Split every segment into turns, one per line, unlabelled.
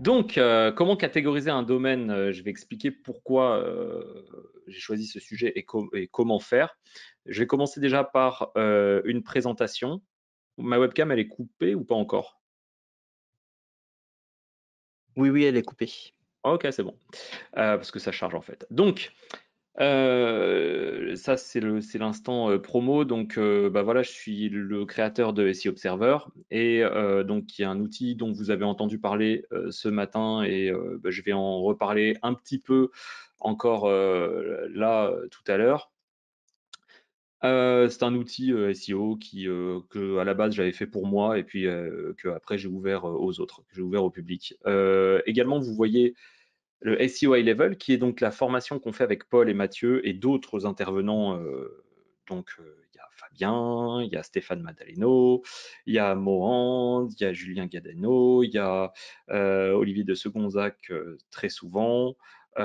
Donc, euh, comment catégoriser un domaine euh, Je vais expliquer pourquoi euh, j'ai choisi ce sujet et, comment faire. Je vais commencer déjà par une présentation. Ma webcam, elle est coupée ou pas encore Oui, oui, elle est coupée. Ok, c'est bon, parce que ça charge en fait. Donc, euh, ça, c'est l'instant euh, promo. Donc, euh, bah voilà, je suis le créateur de SI Observer et donc qui est un outil dont vous avez entendu parler ce matin et bah, je vais en reparler un petit peu encore là tout à l'heure. c'est un outil SEO qui, que à la base j'avais fait pour moi et puis que après j'ai ouvert aux autres, j'ai ouvert au public. également, vous voyez le SEO High Level, qui est donc la formation qu'on fait avec Paul et Mathieu et d'autres intervenants. Euh, donc, euh, il y a Fabien, il y a Stéphane Madaleno, il y a Mohand, il y a Julien Gadeno, il y a euh, Olivier de Secondzac très souvent. là,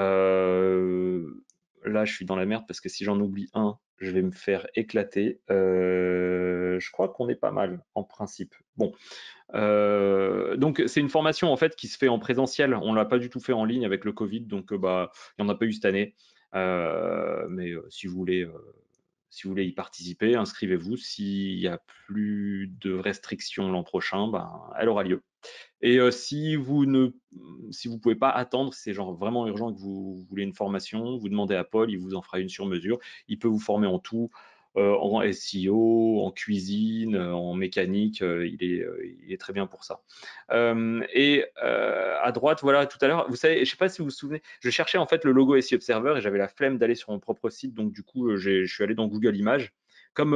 je suis dans la merde parce que si j'en oublie un, je vais me faire éclater. je crois qu'on est pas mal en principe. Bon, euh, donc c'est une formation en fait qui se fait en présentiel. On l'a pas du tout fait en ligne avec le Covid, donc euh, bah il n'y en a pas eu cette année. Euh, mais si vous voulez, si vous voulez y participer, inscrivez-vous. S'il n'y a plus de restrictions l'an prochain, bah, elle aura lieu. Et si vous ne si vous pouvez pas attendre, c'est genre vraiment urgent que vous voulez une formation, vous demandez à Paul, il vous en fera une sur mesure. Il peut vous former en tout. Euh, en SEO, en cuisine, euh, en mécanique. Euh, il est, très bien pour ça. et à droite, voilà, tout à l'heure, vous savez, je ne sais pas si vous vous souvenez, je cherchais en fait le logo SEO Observer et j'avais la flemme d'aller sur mon propre site. Donc, du coup, je suis allé dans Google Images comme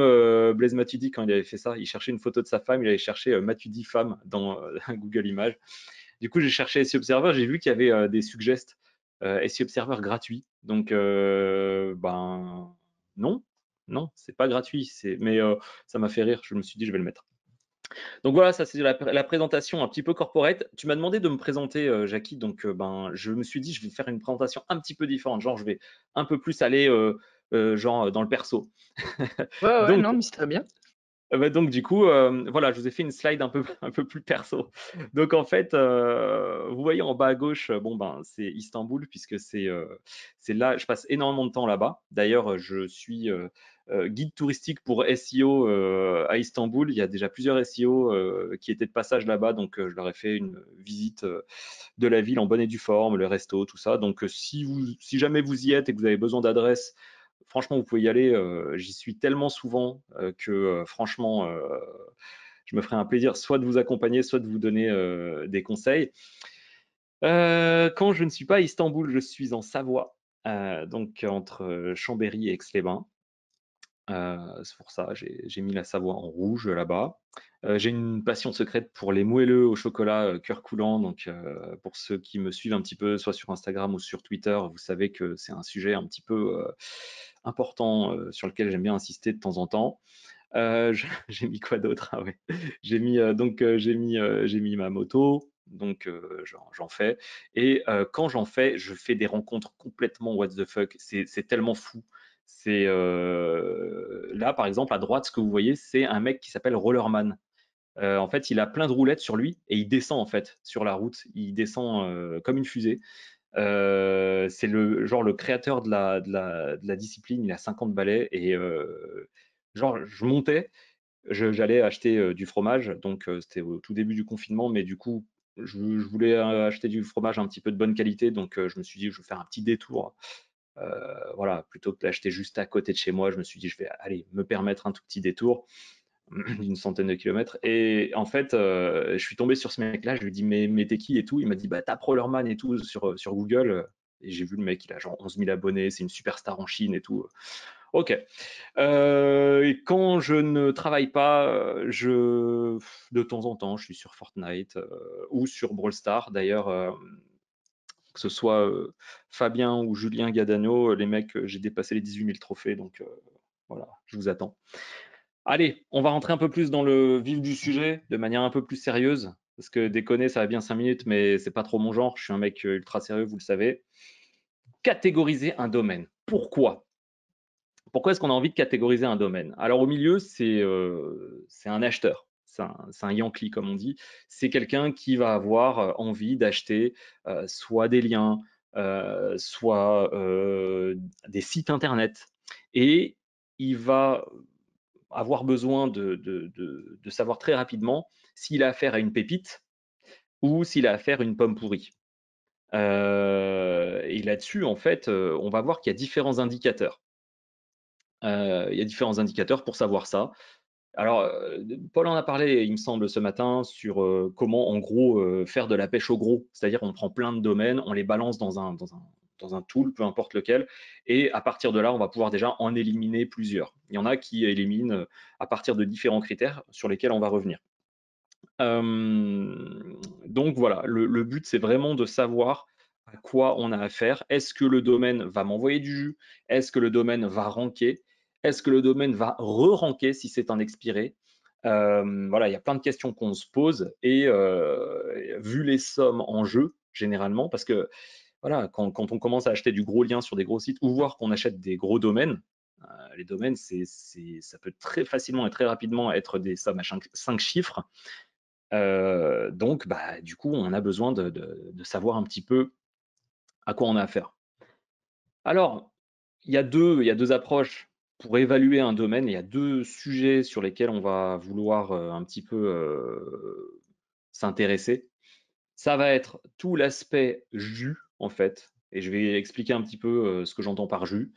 Blaise Matuidi, quand il avait fait ça, il cherchait une photo de sa femme, il allait chercher euh, femme dans Google Images. Du coup, j'ai cherché SEO Observer, j'ai vu qu'il y avait des suggestes SEO Observer gratuits. Donc, ben non, non, c'est pas gratuit. Mais euh, ça m'a fait rire. Je me suis dit, je vais le mettre. Donc voilà, ça c'est la, présentation un petit peu corporate. Tu m'as demandé de me présenter, euh, Jackie. Donc euh, ben, je me suis dit, je vais faire une présentation un petit peu différente. Genre, je vais un peu plus aller genre dans le perso. ouais, ouais non, mais c'est très bien. Eh ben, donc du coup, euh, voilà, je vous ai fait une slide un peu, un peu plus perso. Donc en fait, euh, vous voyez en bas à gauche, bon ben c'est Istanbul puisque c'est euh, là, je passe énormément de temps là-bas. D'ailleurs, je suis euh, guide touristique pour SEO à Istanbul. Il y a déjà plusieurs SEO qui étaient de passage là-bas, donc je leur ai fait une visite de la ville en bonne et due forme, le resto, tout ça. Donc si, vous, si jamais vous y êtes et que vous avez besoin d'adresse, franchement, vous pouvez y aller. Euh, j'y suis tellement souvent euh, que euh, franchement, je me ferai un plaisir soit de vous accompagner, soit de vous donner des conseils. quand je ne suis pas à Istanbul, je suis en Savoie, donc entre Chambéry et Aix-les-Bains. Euh, c'est pour ça, j'ai mis la Savoie en rouge là-bas. Euh, j'ai une passion secrète pour les moelleux au chocolat euh, cœur coulant. Donc, pour ceux qui me suivent un petit peu, soit sur Instagram ou sur Twitter, vous savez que c'est un sujet un petit peu important sur lequel j'aime bien insister de temps en temps. j'ai mis quoi d'autre ah oui, J'ai mis donc j'ai mis j'ai mis ma moto. Donc j'en fais et quand j'en fais, je fais des rencontres complètement what the fuck. C'est tellement fou. C'est euh, là, par exemple, à droite, ce que vous voyez, c'est un mec qui s'appelle Rollerman. Euh, en fait, il a plein de roulettes sur lui et il descend en fait sur la route. Il descend euh, comme une fusée. c'est le genre le créateur de la, discipline. Il a 50 balais et genre je montais, j'allais acheter du fromage. Donc c'était au tout début du confinement, mais du coup je, je, voulais acheter du fromage un petit peu de bonne qualité. Donc je me suis dit je vais faire un petit détour euh, voilà, plutôt que d'acheter juste à côté de chez moi, je me suis dit, je vais aller me permettre un tout petit détour d'une centaine de kilomètres. Et en fait, euh, je suis tombé sur ce mec-là, je lui ai dit, mais, t'es qui et tout Il m'a dit, bah, t'as prolerman et tout sur, euh, sur Google. Et j'ai vu le mec, il a genre 11 000 abonnés, c'est une superstar en Chine et tout. Ok. et quand je ne travaille pas, je, de temps en temps, je suis sur Fortnite ou sur Brawl Stars. D'ailleurs, que ce soit Fabien ou Julien Gadano, les mecs, j'ai dépassé les 18 000 trophées, donc voilà, je vous attends. Allez, on va rentrer un peu plus dans le vif du sujet, de manière un peu plus sérieuse, parce que déconner, ça va bien 5 minutes, mais c'est pas trop mon genre, je suis un mec ultra sérieux, vous le savez. Catégoriser un domaine. Pourquoi Pourquoi est-ce qu'on a envie de catégoriser un domaine Alors au milieu, c'est un acheteur c'est un, un, comme on dit, c'est quelqu'un qui va avoir euh, envie d'acheter euh, soit des liens, euh, soit des sites internet, et il va avoir besoin de, de savoir très rapidement s'il a affaire à une pépite ou s'il a affaire à une pomme pourrie. et là-dessus, en fait, on va voir qu'il y a différents indicateurs. il y a différents indicateurs pour savoir ça. Alors, euh, Paul en a parlé, il me semble, ce matin, sur euh, comment, en gros, euh, faire de la pêche au gros. C'est-à-dire, on prend plein de domaines, on les balance dans un, dans, un, tool, peu importe lequel, et à partir de là, on va pouvoir déjà en éliminer plusieurs. Il y en a qui éliminent à partir de différents critères sur lesquels on va revenir. Hum, donc voilà, le, le but, c'est vraiment de savoir à quoi on a affaire. Est-ce que le domaine va m'envoyer du jus Est-ce que le domaine va ranker est-ce que le domaine va re ranquer si c'est un expiré euh, Voilà, il y a plein de questions qu'on se pose et euh, vu les sommes en jeu, généralement, parce que voilà, quand, on commence à acheter du gros lien sur des gros sites ou voir qu'on achète des gros domaines, euh, les domaines, c'est, ça peut très facilement et très rapidement être des sommes à cinq chiffres. donc, bah, du coup, on a besoin de, savoir un petit peu à quoi on a affaire. Alors, il y a deux approches pour évaluer un domaine, il y a deux sujets sur lesquels on va vouloir euh, un petit peu euh, s'intéresser. Ça va être tout l'aspect jus, en fait, et je vais expliquer un petit peu euh, ce que j'entends par jus.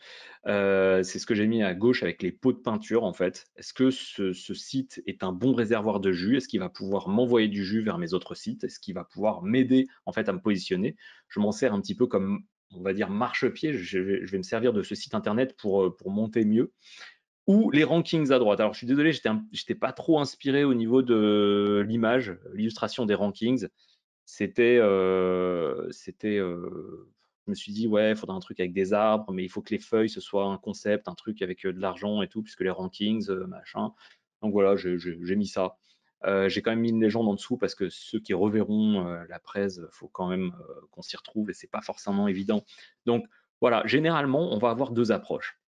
c'est ce que j'ai mis à gauche avec les pots de peinture en fait. Est-ce que ce, ce, site est un bon réservoir de jus Est-ce qu'il va pouvoir m'envoyer du jus vers mes autres sites Est-ce qu'il va pouvoir m'aider en fait à me positionner Je m'en sers un petit peu comme on va dire, marche-pied, je vais, me servir de ce site internet pour, euh, pour monter mieux, ou les rankings à droite. Alors, je suis désolé, n'étais pas trop inspiré au niveau de l'image, l'illustration des rankings. C'était, euh, c'était, euh, je me suis dit, ouais, il faudrait un truc avec des arbres, mais il faut que les feuilles, ce soit un concept, un truc avec de l'argent et tout, puisque les rankings, machin. Donc voilà, j'ai mis ça. Euh, j'ai quand même mis une légende en dessous parce que ceux qui reverront euh, la presse, il faut quand même euh, qu'on s'y retrouve et ce n'est pas forcément évident. Donc voilà, généralement, on va avoir deux approches.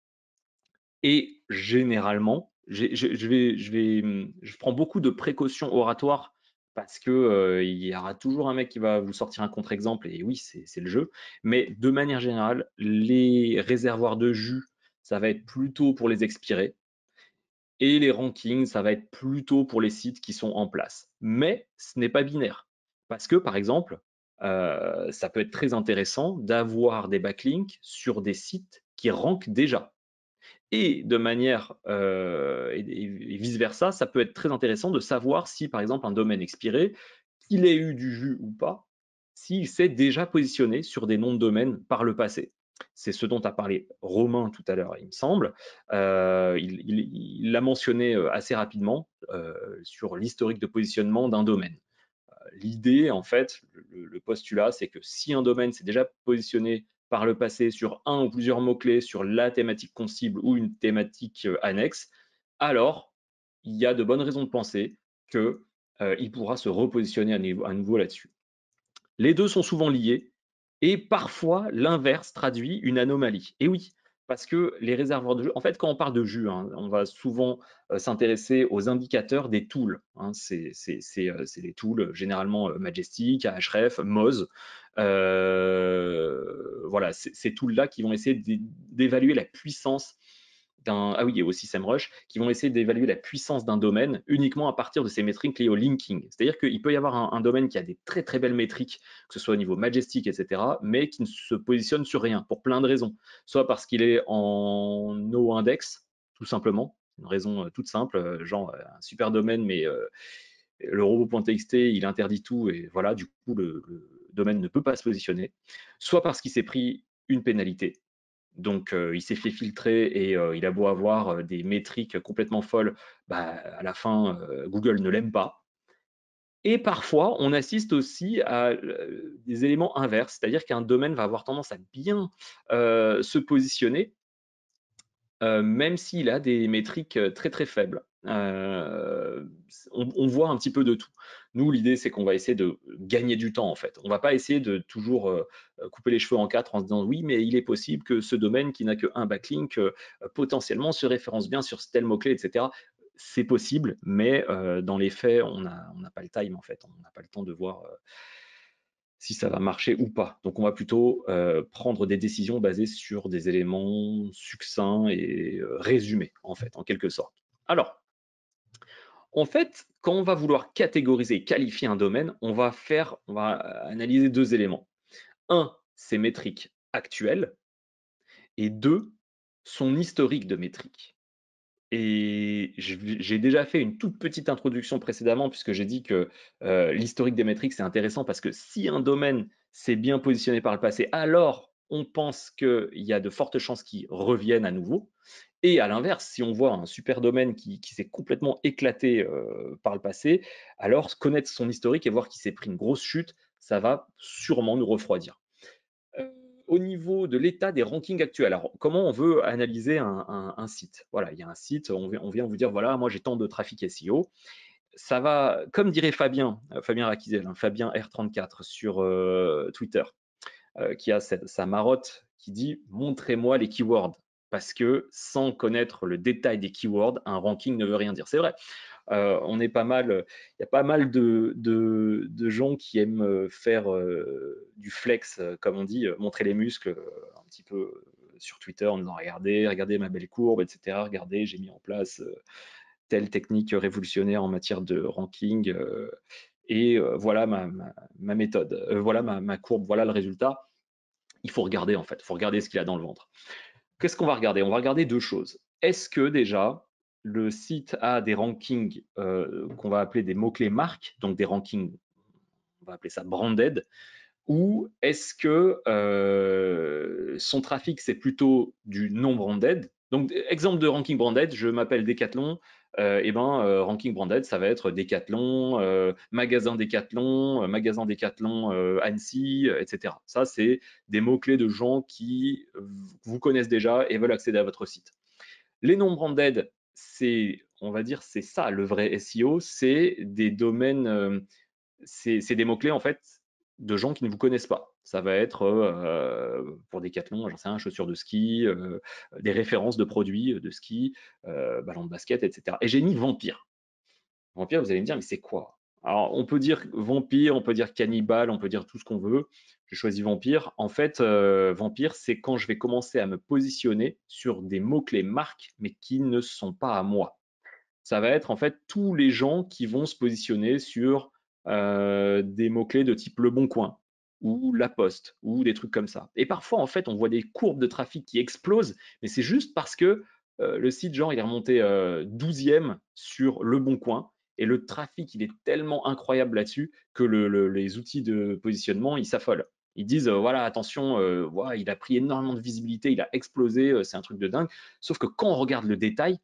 Et généralement, hmm, je, prends beaucoup de précautions oratoires parce qu'il y aura toujours un mec qui va vous sortir un contre-exemple et oui, c'est le jeu. Mais de manière générale, les réservoirs de jus, ça va être plutôt pour les expirer et les rankings, ça va être plutôt pour les sites qui sont en place. Mais ce n'est pas binaire. Parce que, par exemple, euh, ça peut être très intéressant d'avoir des backlinks sur des sites qui rankent déjà. Et de manière euh, et, et vice-versa, ça peut être très intéressant de savoir si, par exemple, un domaine expiré, qu'il ait eu du jus ou pas, s'il s'est déjà positionné sur des noms de domaine par le passé. C'est ce dont a parlé Romain tout à l'heure, il me semble. Euh, il l'a mentionné euh, assez rapidement euh, sur l'historique de positionnement d'un domaine. L'idée, en fait, le, postulat, c'est que si un domaine s'est déjà positionné par le passé sur un ou plusieurs mots-clés sur la thématique concible ou une thématique annexe, alors il y a de bonnes raisons de penser qu'il pourra se repositionner à nouveau là-dessus. Les deux sont souvent liés, et parfois, l'inverse traduit une anomalie. Et oui, parce que les réservoirs de jeu. en fait, quand on parle de jus, hein, on va souvent euh, s'intéresser aux indicateurs des tools. Hein. c'est les euh, les tools euh, généralement Majestic, Ahref, Moz. voilà, ces tools-là qui vont essayer d'évaluer la puissance ah oui, et aussi SEMrush, qui vont essayer d'évaluer la puissance d'un domaine uniquement à partir de ces métriques liées au linking. C'est-à-dire qu'il peut y avoir un, domaine qui a des très très belles métriques, que ce soit au niveau majestic, etc., mais qui ne se positionne sur rien pour plein de raisons. Soit parce qu'il est en no index, tout simplement, une raison euh, toute simple, euh, genre euh, un super domaine, mais le robot.txt, il interdit tout, et voilà, du coup, le domaine ne peut pas se positionner. Soit parce qu'il s'est pris une pénalité, donc, il s'est fait filtrer et il a beau avoir des métriques complètement folles, bah, à la fin, Google ne l'aime pas. Et parfois, on assiste aussi à des éléments inverses, c'est-à-dire qu'un domaine va avoir tendance à bien se positionner, même s'il a des métriques très très faibles on, voit un petit peu de tout. Nous, l'idée, c'est qu'on va essayer de gagner du temps, en fait. On ne va pas essayer de toujours couper les cheveux en quatre en se disant oui, mais il est possible que ce domaine qui n'a que un backlink euh, potentiellement se référence bien sur tel mot-clé, etc. C'est possible, mais dans les faits, on n'a pas le time, en fait. On n'a pas le temps de voir si ça va marcher ou pas. Donc on va plutôt prendre des décisions basées sur des éléments succincts et résumés en fait, en quelque sorte. Alors, en fait, quand on va vouloir catégoriser, qualifier un domaine, on va faire, on va euh, analyser deux éléments. Un, ses métriques actuelles, et deux, son historique de métriques. Et j'ai déjà fait une toute petite introduction précédemment, puisque j'ai dit que euh, l'historique des métriques, c'est intéressant parce que si un domaine s'est bien positionné par le passé, alors on pense qu'il y a de fortes chances qu'ils reviennent à nouveau. Et à l'inverse, si on voit un super domaine qui, s'est complètement éclaté euh, par le passé, alors connaître son historique et voir qu'il s'est pris une grosse chute, ça va sûrement nous refroidir. Euh, au niveau de l'état des rankings actuels, alors comment on veut analyser un, site Voilà, il y a un site, on, on vient vous dire, voilà, moi j'ai tant de trafic SEO ça va, comme dirait Fabien, euh, Fabien hein, Fabien R34 sur Twitter, euh, qui a sa marotte qui dit montrez-moi les keywords. Parce que sans connaître le détail des keywords, un ranking ne veut rien dire. C'est vrai. Euh, on est pas mal, il y a pas mal de, gens qui aiment euh, faire du flex, comme on dit, montrer les muscles un petit peu sur Twitter en disant regardez, regardez ma belle courbe, etc. Regardez, j'ai mis en place telle technique révolutionnaire en matière de ranking, et euh, voilà ma, méthode, euh, voilà ma, courbe, voilà le résultat. Il faut regarder en fait, il faut regarder ce qu'il a dans le ventre. Qu'est-ce qu'on va regarder On va regarder deux choses. Est-ce que déjà le site a des rankings euh, qu'on va appeler des mots-clés marques, donc des rankings, on va appeler ça branded, ou est-ce que son trafic c'est plutôt du non branded Donc exemple de ranking branded, je m'appelle Decathlon, euh, eh ben, euh, ranking branded, ça va être Decathlon, euh, magasin Decathlon, magasin Decathlon Annecy, etc. Ça, c'est des mots-clés de gens qui vous connaissent déjà et veulent accéder à votre site. Les noms branded, c'est, on va dire, c'est ça le vrai SEO, c'est des domaines, c'est des mots-clés en fait de gens qui ne vous connaissent pas. Ça va être pour pour Decathlon, j'en sais un, chaussures de ski, des références de produits de ski, ballon de basket, etc. Et j'ai mis vampire. Vampire, vous allez me dire, mais c'est quoi Alors, on peut dire vampire, on peut dire cannibale, on peut dire tout ce qu'on veut. Je choisi vampire. En fait, vampire, c'est quand je vais commencer à me positionner sur des mots-clés marques, mais qui ne sont pas à moi. Ça va être en fait tous les gens qui vont se positionner sur des mots-clés de type Le Bon Coin, ou La Poste ou des trucs comme ça. Et parfois, en fait, on voit des courbes de trafic qui explosent, mais c'est juste parce que euh, le site, genre, il est remonté 12e euh, sur Le Bon Coin. Et le trafic, il est tellement incroyable là-dessus que les outils de positionnement, ils s'affolent. Ils disent, euh, voilà, attention, voilà, il a pris énormément de visibilité, il a explosé, c'est un truc de dingue. Sauf que quand on regarde le détail,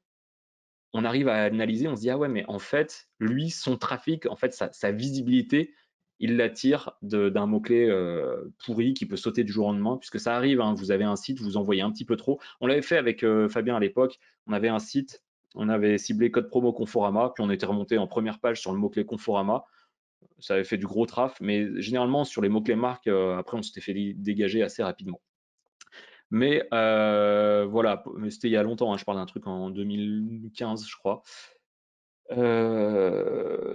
on arrive à analyser, on se dit, ah ouais, mais en fait, lui, son trafic, en fait, sa visibilité, il l'attire d'un mot-clé euh, pourri qui peut sauter du jour au lendemain, puisque ça arrive, hein, vous avez un site, vous envoyez un petit peu trop. On l'avait fait avec euh, Fabien à l'époque, on avait un site, on avait ciblé code promo Conforama, puis on était remonté en première page sur le mot-clé Conforama. Ça avait fait du gros traf, mais généralement sur les mots-clés marques, euh, après on s'était fait dégager assez rapidement. Mais voilà, c'était il y a longtemps, hein, je parle d'un truc en 2015, je crois.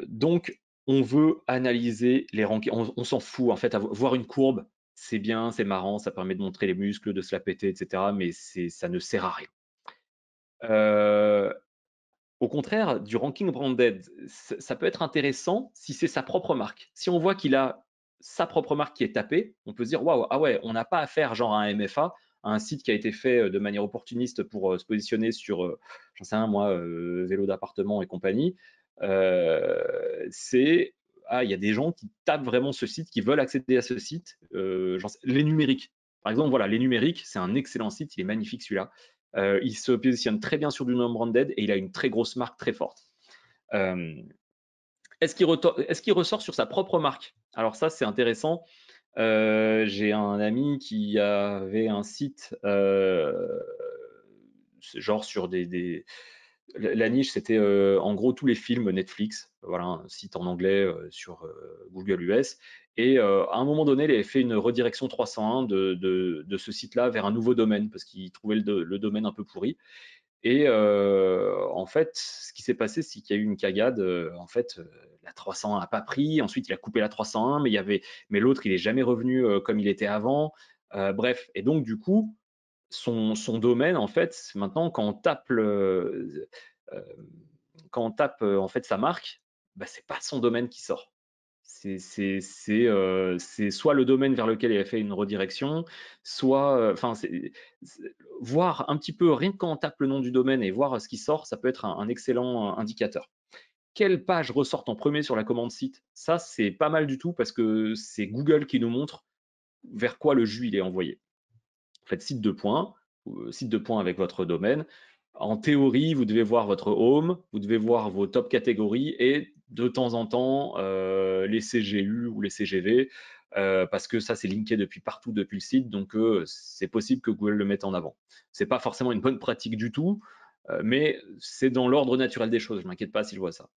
donc, on veut analyser les rankings. On, s'en fout, en fait. Voir une courbe, c'est bien, c'est marrant, ça permet de montrer les muscles, de se la péter, etc. Mais ça ne sert à rien. Euh, au contraire, du ranking branded, ça peut être intéressant si c'est sa propre marque. Si on voit qu'il a sa propre marque qui est tapée, on peut se dire waouh, ah ouais, on n'a pas affaire genre à un MFA, à un site qui a été fait euh, de manière opportuniste pour euh, se positionner sur, j'en sais un moi, vélo d'appartement et compagnie. Euh, c'est ah, il y a des gens qui tapent vraiment ce site, qui veulent accéder à ce site. Euh, les numériques, par exemple, voilà, les numériques, c'est un excellent site, il est magnifique celui-là. Euh, il se positionne très bien sur du non-branded et il a une très grosse marque très forte. Est-ce qu'il est ressort sur sa propre marque Alors ça, c'est intéressant. J'ai un ami qui avait un site genre sur des, des la niche, c'était euh, en gros tous les films Netflix, voilà, un site en anglais euh, sur euh, Google US. Et à un moment donné, il avait fait une redirection 301 de, ce site-là vers un nouveau domaine parce qu'il trouvait le, domaine un peu pourri. Et en fait, ce qui s'est passé, c'est qu'il y a eu une cagade. en fait, la 301 n'a pas pris. Ensuite, il a coupé la 301, mais mais l'autre, il n'est jamais revenu comme il était avant. bref, et donc du coup, son, domaine, en fait, maintenant, quand on tape, euh, euh, quand tape euh, en fait, sa marque, bah, ce n'est pas son domaine qui sort. C'est soit le domaine vers lequel il a fait une redirection, soit, enfin, voir un petit peu, rien que quand on tape le nom du domaine et voir ce qui sort, ça peut être un, excellent indicateur. Quelle page ressort en premier sur la commande site Ça, c'est pas mal du tout parce que c'est Google qui nous montre vers quoi le jus il est envoyé. Vous faites site de points, site euh, de points avec votre domaine. En théorie, vous devez voir votre home, vous devez voir vos top catégories et de temps en temps euh, les CGU ou les CGV euh, parce que ça c'est linké depuis partout depuis le site donc c'est possible que Google le mette en avant. C'est pas forcément une bonne pratique du tout, mais c'est dans l'ordre naturel des choses. Je m'inquiète pas si je vois ça.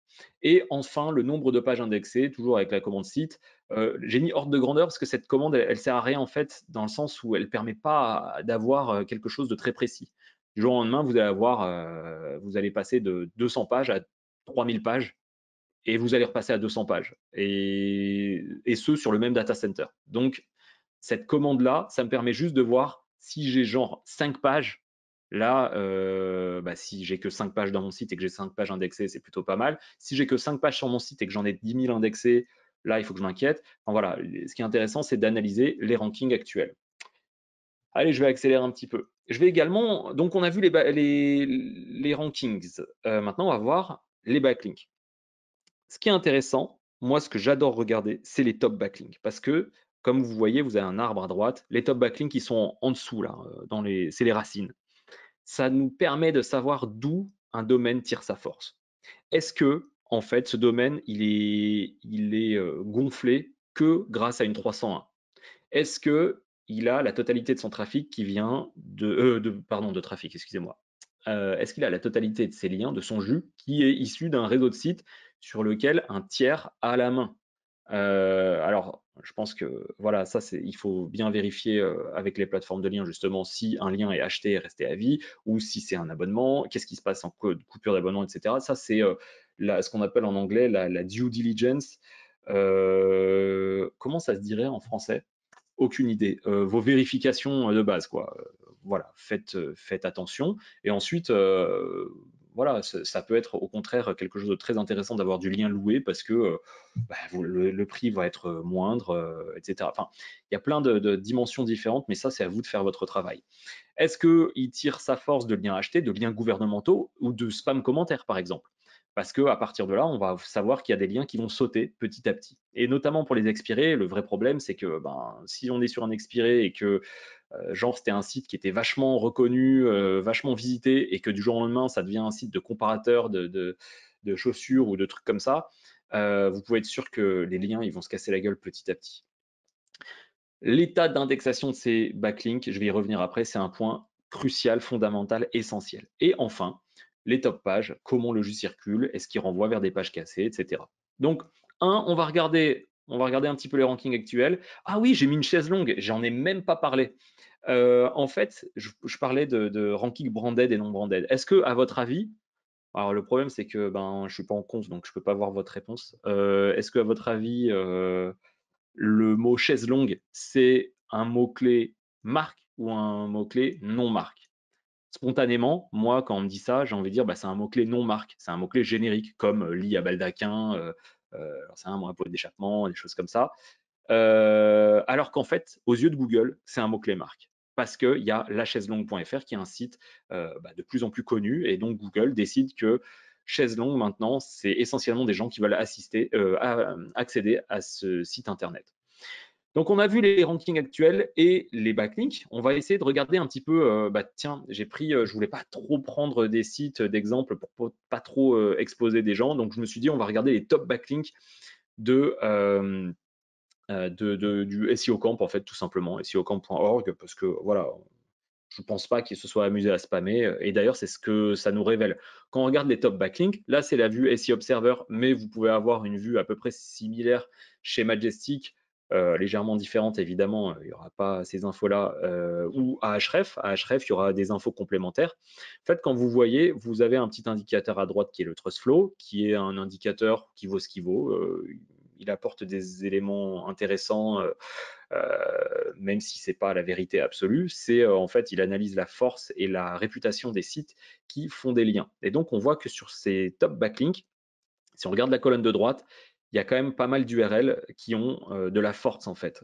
Et enfin le nombre de pages indexées, toujours avec la commande site j'ai euh, mis ordre de grandeur parce que cette commande, elle, sert à rien en fait, dans le sens où elle permet pas d'avoir euh, quelque chose de très précis. Du jour au lendemain, vous allez avoir, euh, vous allez passer de 200 pages à 3000 pages et vous allez repasser à 200 pages et, ce sur le même data center. Donc, cette commande là, ça me permet juste de voir si j'ai genre 5 pages Là, bah, si j'ai que 5 pages dans mon site et que j'ai 5 pages indexées, c'est plutôt pas mal. Si j'ai que 5 pages sur mon site et que j'en ai 10 000 indexées, Là, il faut que je m'inquiète. Enfin, voilà, ce qui est intéressant, c'est d'analyser les rankings actuels. Allez, je vais accélérer un petit peu. Je vais également, donc on a vu les, les, rankings. Euh, maintenant, on va voir les backlinks. Ce qui est intéressant, moi, ce que j'adore regarder, c'est les top backlinks. Parce que, comme vous voyez, vous avez un arbre à droite. Les top backlinks, qui sont en, dessous, là, euh, dans les, c'est les racines. Ça nous permet de savoir d'où un domaine tire sa force. Est-ce que en fait, ce domaine, il est, il est euh, gonflé que grâce à une 301. Est-ce que il a la totalité de son trafic qui vient de, euh, de pardon, de trafic, excusez-moi. Euh, est-ce qu'il a la totalité de ses liens, de son jus, qui est issu d'un réseau de sites sur lequel un tiers a la main Alors, je pense que voilà, ça, il faut bien vérifier avec les plateformes de liens justement si un lien est acheté et resté à vie, ou si c'est un abonnement, qu'est-ce qui se passe en coupure d'abonnement, etc. Ça, c'est ce qu'on appelle en anglais la, due diligence. Euh, comment ça se dirait en français Aucune idée. Euh, vos vérifications euh, de base, quoi. Voilà, faites, attention. Et ensuite, voilà, ça peut être au contraire quelque chose de très intéressant d'avoir du lien loué parce que bah, le, prix va être moindre, etc. Enfin, il y a plein de, de dimensions différentes, mais ça, c'est à vous de faire votre travail. Est-ce qu'il tire sa force de liens achetés, de liens gouvernementaux ou de spam commentaires, par exemple parce que à partir de là, on va savoir qu'il y a des liens qui vont sauter petit à petit. Et notamment pour les expirés, le vrai problème, c'est que ben, si on est sur un expiré et que euh, genre c'était un site qui était vachement reconnu, euh, vachement visité, et que du jour au lendemain, ça devient un site de comparateur de, chaussures ou de trucs comme ça, euh, vous pouvez être sûr que les liens, ils vont se casser la gueule petit à petit. L'état d'indexation de ces backlinks, je vais y revenir après, c'est un point crucial, fondamental, essentiel. Et enfin, les top pages, comment le jus circule, est-ce qu'il renvoie vers des pages cassées, etc. Donc, un, on va regarder, on va regarder un petit peu les rankings actuels. Ah oui, j'ai mis une chaise longue, j'en ai même pas parlé. Euh, en fait, je, parlais de, de, ranking branded et non branded. Est-ce que, à votre avis, alors le problème c'est que ben je suis pas en compte, donc je peux pas voir votre réponse. Euh, est-ce que à votre avis euh, le mot chaise longue c'est un mot clé marque ou un mot clé non marque spontanément, moi, quand on me dit ça, j'ai envie de dire, que bah, c'est un mot-clé non marque, c'est un mot-clé générique, comme euh, lit à baldaquin, c'est euh, euh, un mot d'échappement, des choses comme ça. alors qu'en fait, aux yeux de Google, c'est un mot-clé marque parce qu'il y a longue.fr qui est un site bah, de plus en plus connu et donc Google décide que chaise longue maintenant, c'est essentiellement des gens qui veulent assister, accéder à ce site internet. Donc, on a vu les rankings actuels et les backlinks. On va essayer de regarder un petit peu, euh, bah, tiens, j'ai pris, euh, je voulais pas trop prendre des sites d'exemple pour pas trop euh, exposer des gens. Donc, je me suis dit, on va regarder les top backlinks de, du SEO Camp, en fait, tout simplement, SEOcamp.org, parce que voilà, je ne pense pas qu'ils se soient amusés à spammer. Et d'ailleurs, c'est ce que ça nous révèle. Quand on regarde les top backlinks, là, c'est la vue SEO Observer, mais vous pouvez avoir une vue à peu près similaire chez Majestic, euh, légèrement différente, évidemment, euh, il n'y aura pas ces infos-là, euh, ou à href À href il y aura des infos complémentaires. En fait, quand vous voyez, vous avez un petit indicateur à droite qui est le trust flow, qui est un indicateur qui vaut ce qu'il vaut. il apporte des éléments intéressants, même si c'est pas la vérité absolue. C'est en fait, il analyse la force et la réputation des sites qui font des liens. Et donc, on voit que sur ces top backlinks, si on regarde la colonne de droite, il y a quand même pas mal d'URL qui ont euh, de la force en fait,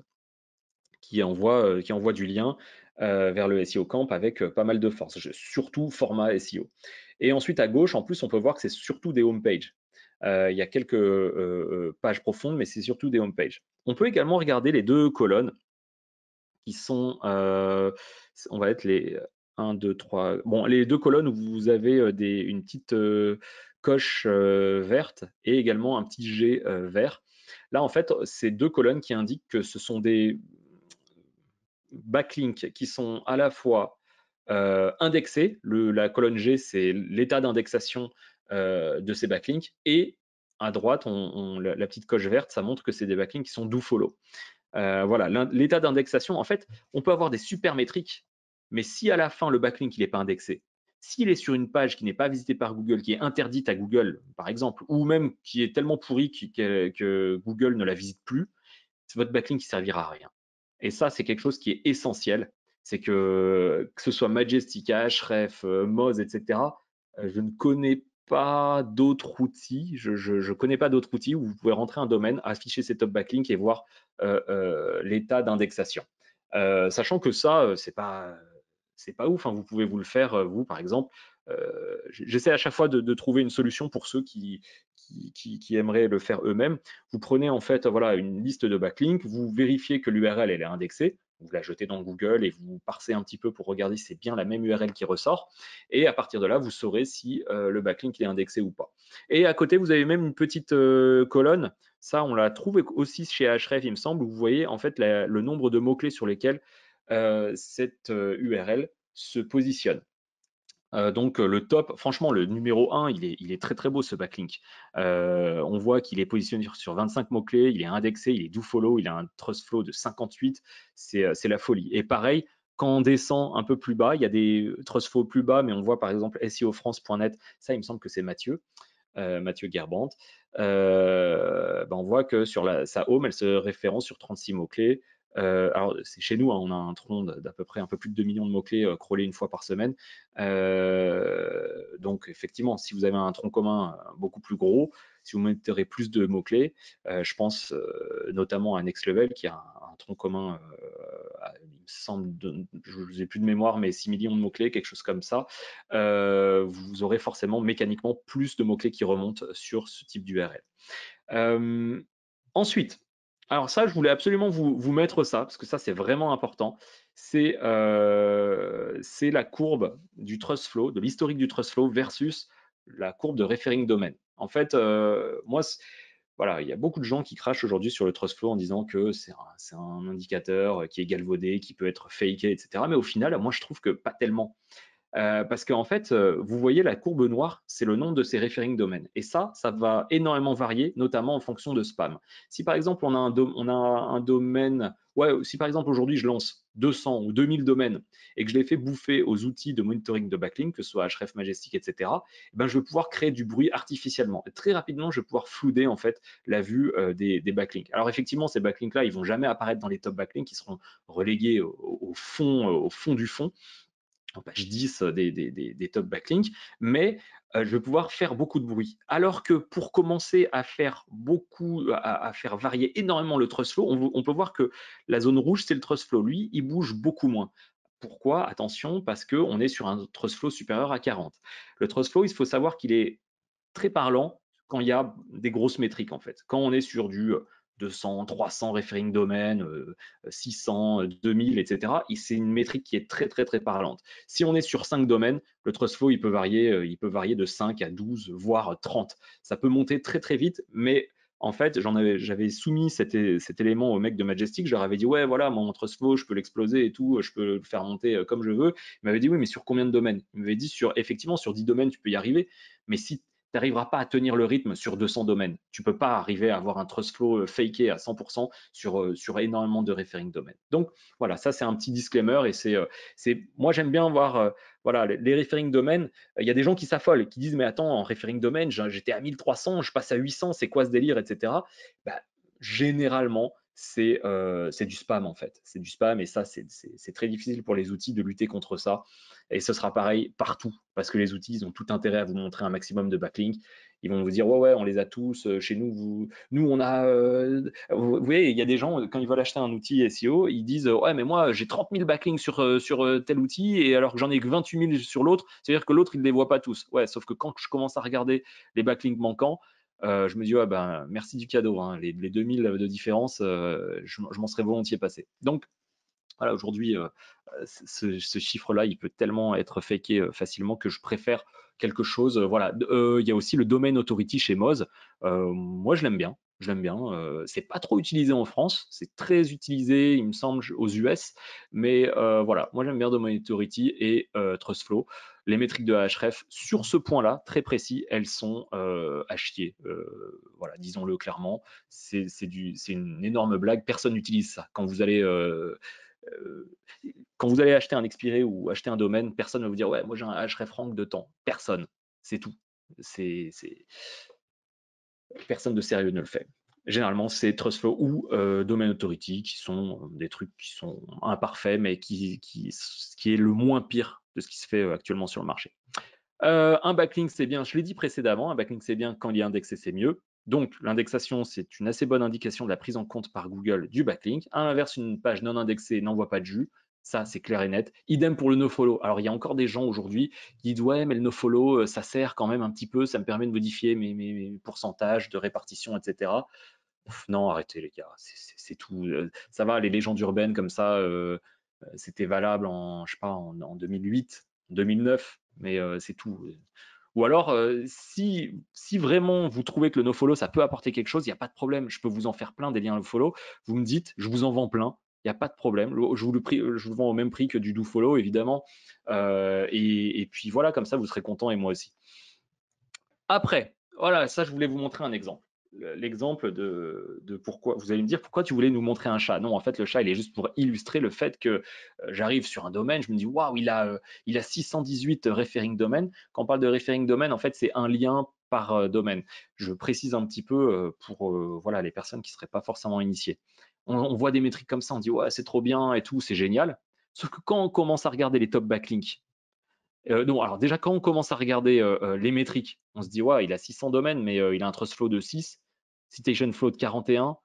qui envoient, euh, qui envoient du lien euh, vers le SEO Camp avec pas mal de force, surtout format SEO. Et ensuite à gauche, en plus, on peut voir que c'est surtout des homepages. il y a quelques pages profondes, mais c'est surtout des homepages. On peut également regarder les deux colonnes qui sont, on va être les 1, 2, 3, bon, les deux colonnes où vous avez des, une petite, coche verte et également un petit G vert. Là, en fait, c'est deux colonnes qui indiquent que ce sont des backlinks qui sont à la fois indexés, la colonne G, c'est l'état d'indexation de ces backlinks, et à droite, la, petite coche verte, ça montre que c'est des backlinks qui sont do voilà, l'état d'indexation, en fait, on peut avoir des super métriques, mais si à la fin, le backlink n'est pas indexé, s'il est sur une page qui n'est pas visitée par Google, qui est interdite à Google, par exemple, ou même qui est tellement pourrie que Google ne la visite plus, c'est votre backlink qui servira à rien. Et ça, c'est quelque chose qui est essentiel. C'est que que ce soit Majestic, Href, euh, Moz, etc., euh, je ne connais pas d'autres outils. Je, ne connais pas d'autres outils où vous pouvez rentrer un domaine, afficher ces top backlinks et voir euh, l'état d'indexation. sachant que ça, c'est pas c'est pas ouf. Enfin, Vous pouvez vous le faire, euh, vous, par exemple. Euh, j'essaie à chaque fois de, trouver une solution pour ceux qui, qui, aimeraient le faire eux-mêmes. Vous prenez en fait voilà, une liste de backlinks, vous vérifiez que l'URL est indexée, vous la jetez dans Google et vous parsez un petit peu pour regarder si c'est bien la même URL qui ressort. Et à partir de là, vous saurez si euh, le backlink est indexé ou pas. Et à côté, vous avez même une petite colonne. Ça, on la trouve aussi chez Ahrefs, il me semble, où vous voyez en fait le nombre de mots-clés sur lesquels euh, cette URL euh, se positionne. Euh, donc le top, franchement, le numéro 1, il est, très très beau ce backlink. on voit qu'il est positionné sur 25 mots-clés, il est indexé, il est do follow, il a un trust flow de 58, c'est la folie. Et pareil, quand on descend un peu plus bas, il y a des trust flow plus bas, mais on voit par exemple SEOFrance.net, ça il me semble que c'est Mathieu. Mathieu Gerbante. Ben, on voit que sur sa home, elle se référence sur 36 mots-clés, euh, alors, c'est chez nous, hein, on a un tronc d'à peu près un peu plus de 2 millions de mots-clés euh, crawlés une fois par semaine. Euh, donc, effectivement, si vous avez un tronc commun beaucoup plus gros, si vous mettez plus de mots-clés, je pense notamment à Next Level qui a un, tronc commun, il me semble, je n'ai plus de mémoire, mais 6 millions de mots-clés, quelque chose comme ça, vous aurez forcément mécaniquement plus de mots-clés qui remontent sur ce type d'URL. ensuite, alors ça, je voulais absolument vous, mettre ça, parce que ça, c'est vraiment important. Euh, c'est la courbe du trust flow, de l'historique du trust flow versus la courbe de referring domaine. En fait, euh, moi, voilà, il y a beaucoup de gens qui crachent aujourd'hui sur le trust flow en disant que c'est un, un, indicateur qui est galvaudé, qui peut être faké, etc. Mais au final, moi, je trouve que pas tellement. Euh, parce qu'en fait, euh, vous voyez la courbe noire, c'est le nombre de ces referring domaines. Et ça, ça va énormément varier, notamment en fonction de spam. Si par exemple, on a un, domaine, si par exemple aujourd'hui je lance 200 ou 2000 domaines et que je les fais bouffer aux outils de monitoring de backlink, que ce soit HRF majestic, etc., eh ben, je vais pouvoir créer du bruit artificiellement. très rapidement, je vais pouvoir flouder en fait la vue euh, des, backlinks. Alors effectivement, ces backlinks-là, ils ne vont jamais apparaître dans les top backlinks, ils seront relégués au fond, au fond du fond en page 10 euh, des, top backlinks, mais euh, je vais pouvoir faire beaucoup de bruit. Alors que pour commencer à faire beaucoup, euh, à, faire varier énormément le trust flow, on, on peut voir que la zone rouge, c'est le trust flow. Lui, il bouge beaucoup moins. Pourquoi Attention, parce qu'on est sur un trust flow supérieur à 40. Le trust flow, il faut savoir qu'il est très parlant quand il y a des grosses métriques, en fait. Quand on est sur du 200, 300 referring domaines, 600, 2000, etc. Et c'est une métrique qui est très, très, très parlante. Si on est sur 5 domaines, le trust flow, il peut varier, euh, il peut varier de 5 à 12, voire 30. Ça peut monter très, très vite, mais en fait, j'avais soumis cet, cet, élément au mec de Majestic. Je leur avais dit, ouais, voilà, mon trust flow, je peux l'exploser et tout, je peux le faire monter euh, comme je veux. Il m'avait dit, oui, mais sur combien de domaines Il m'avait dit, sur, effectivement, sur 10 domaines, tu peux y arriver. Mais si tu n'arriveras pas à tenir le rythme sur 200 domaines. Tu ne peux pas arriver à avoir un trust flow euh, faké à 100% sur, euh, sur énormément de referring domaines. Donc voilà, ça c'est un petit disclaimer et c'est, euh, c'est moi j'aime bien voir voilà, les referring domaines, il y a des gens qui s'affolent, qui disent mais attends, en referring domaine, j'étais à 1300, je passe à 800, c'est quoi ce délire, etc. Bah, généralement, c'est du spam en fait. C'est du spam et ça, c'est très difficile pour les outils de lutter contre ça. Et ce sera pareil partout, parce que les outils, ils ont tout intérêt à vous montrer un maximum de backlinks. Ils vont vous dire, ouais, ouais, on les a tous, euh, chez nous, vous, nous, on a... Euh, vous, voyez, il y a des gens, euh, quand ils veulent acheter un outil SEO, ils disent, ouais, mais moi, j'ai 30 000 backlinks sur, sur tel outil, et alors que j'en ai que 28 000 sur l'autre, c'est-à-dire que l'autre, il ne les voit pas tous. Ouais, sauf que quand je commence à regarder les backlinks manquants, je me dis, ouais, ben, merci du cadeau. Hein. Les, 2 2000 de différence, je, je m'en serais volontiers passé. Donc, voilà, aujourd'hui, ce, chiffre-là, il peut tellement être faké facilement que je préfère quelque chose. il y a aussi le domaine authority chez Moz. moi, je l'aime bien. Je l'aime bien. c'est pas trop utilisé en France. C'est très utilisé, il me semble, aux US. Mais voilà, moi, j'aime bien domain authority et TrustFlow. Les métriques de HRF, sur ce point-là, très précis, elles sont à chier. voilà, disons-le clairement. C'est une énorme blague. Personne n'utilise ça. Quand vous allez euh, quand vous allez acheter un expiré ou acheter un domaine, personne ne va vous dire ouais, moi j'ai un href rank de temps. Personne. C'est tout. C'est personne de sérieux ne le fait. Généralement, c'est Trustflow ou euh, Domain Authority qui sont euh, des trucs qui sont imparfaits, mais qui, qui, qui est le moins pire de ce qui se fait actuellement sur le marché. un backlink, c'est bien, je l'ai dit précédemment, un backlink, c'est bien quand il est indexé, c'est mieux. Donc, l'indexation, c'est une assez bonne indication de la prise en compte par Google du backlink. À l'inverse, une page non indexée n'envoie pas de jus. Ça, c'est clair et net. Idem pour le nofollow. Alors, il y a encore des gens aujourd'hui qui disent Ouais, mais le nofollow, euh, ça sert quand même un petit peu, ça me permet de modifier mes, pourcentages de répartition, etc. non, arrêtez, les gars, c'est tout. Euh, ça va, les légendes urbaines comme ça, euh, c'était valable en, je sais pas, en, 2008, 2009, mais c'est tout. Ou alors, euh, si, si vraiment vous trouvez que le nofollow, ça peut apporter quelque chose, il n'y a pas de problème. Je peux vous en faire plein des liens nofollow. Vous me dites, je vous en vends plein. Il n'y a pas de problème. Je vous, le euh, je vous vends au même prix que du follow, évidemment. Euh, et, puis voilà, comme ça, vous serez content et moi aussi. Après, voilà, ça, je voulais vous montrer un exemple l'exemple de, pourquoi vous allez me dire pourquoi tu voulais nous montrer un chat non en fait le chat il est juste pour illustrer le fait que euh, j'arrive sur un domaine je me dis waouh il a euh, il a 618 referring domaine quand on parle de referring domaine en fait c'est un lien par euh, domaine je précise un petit peu pour voilà les personnes qui seraient pas forcément initiées on, on voit des métriques comme ça on dit ouais c'est trop bien et tout c'est génial sauf que quand on commence à regarder les top backlinks euh, non, alors déjà, quand on commence à regarder euh, euh, les métriques, on se dit, ouais, il a 600 domaines, mais il a un trust flow de 6, citation flow de 41.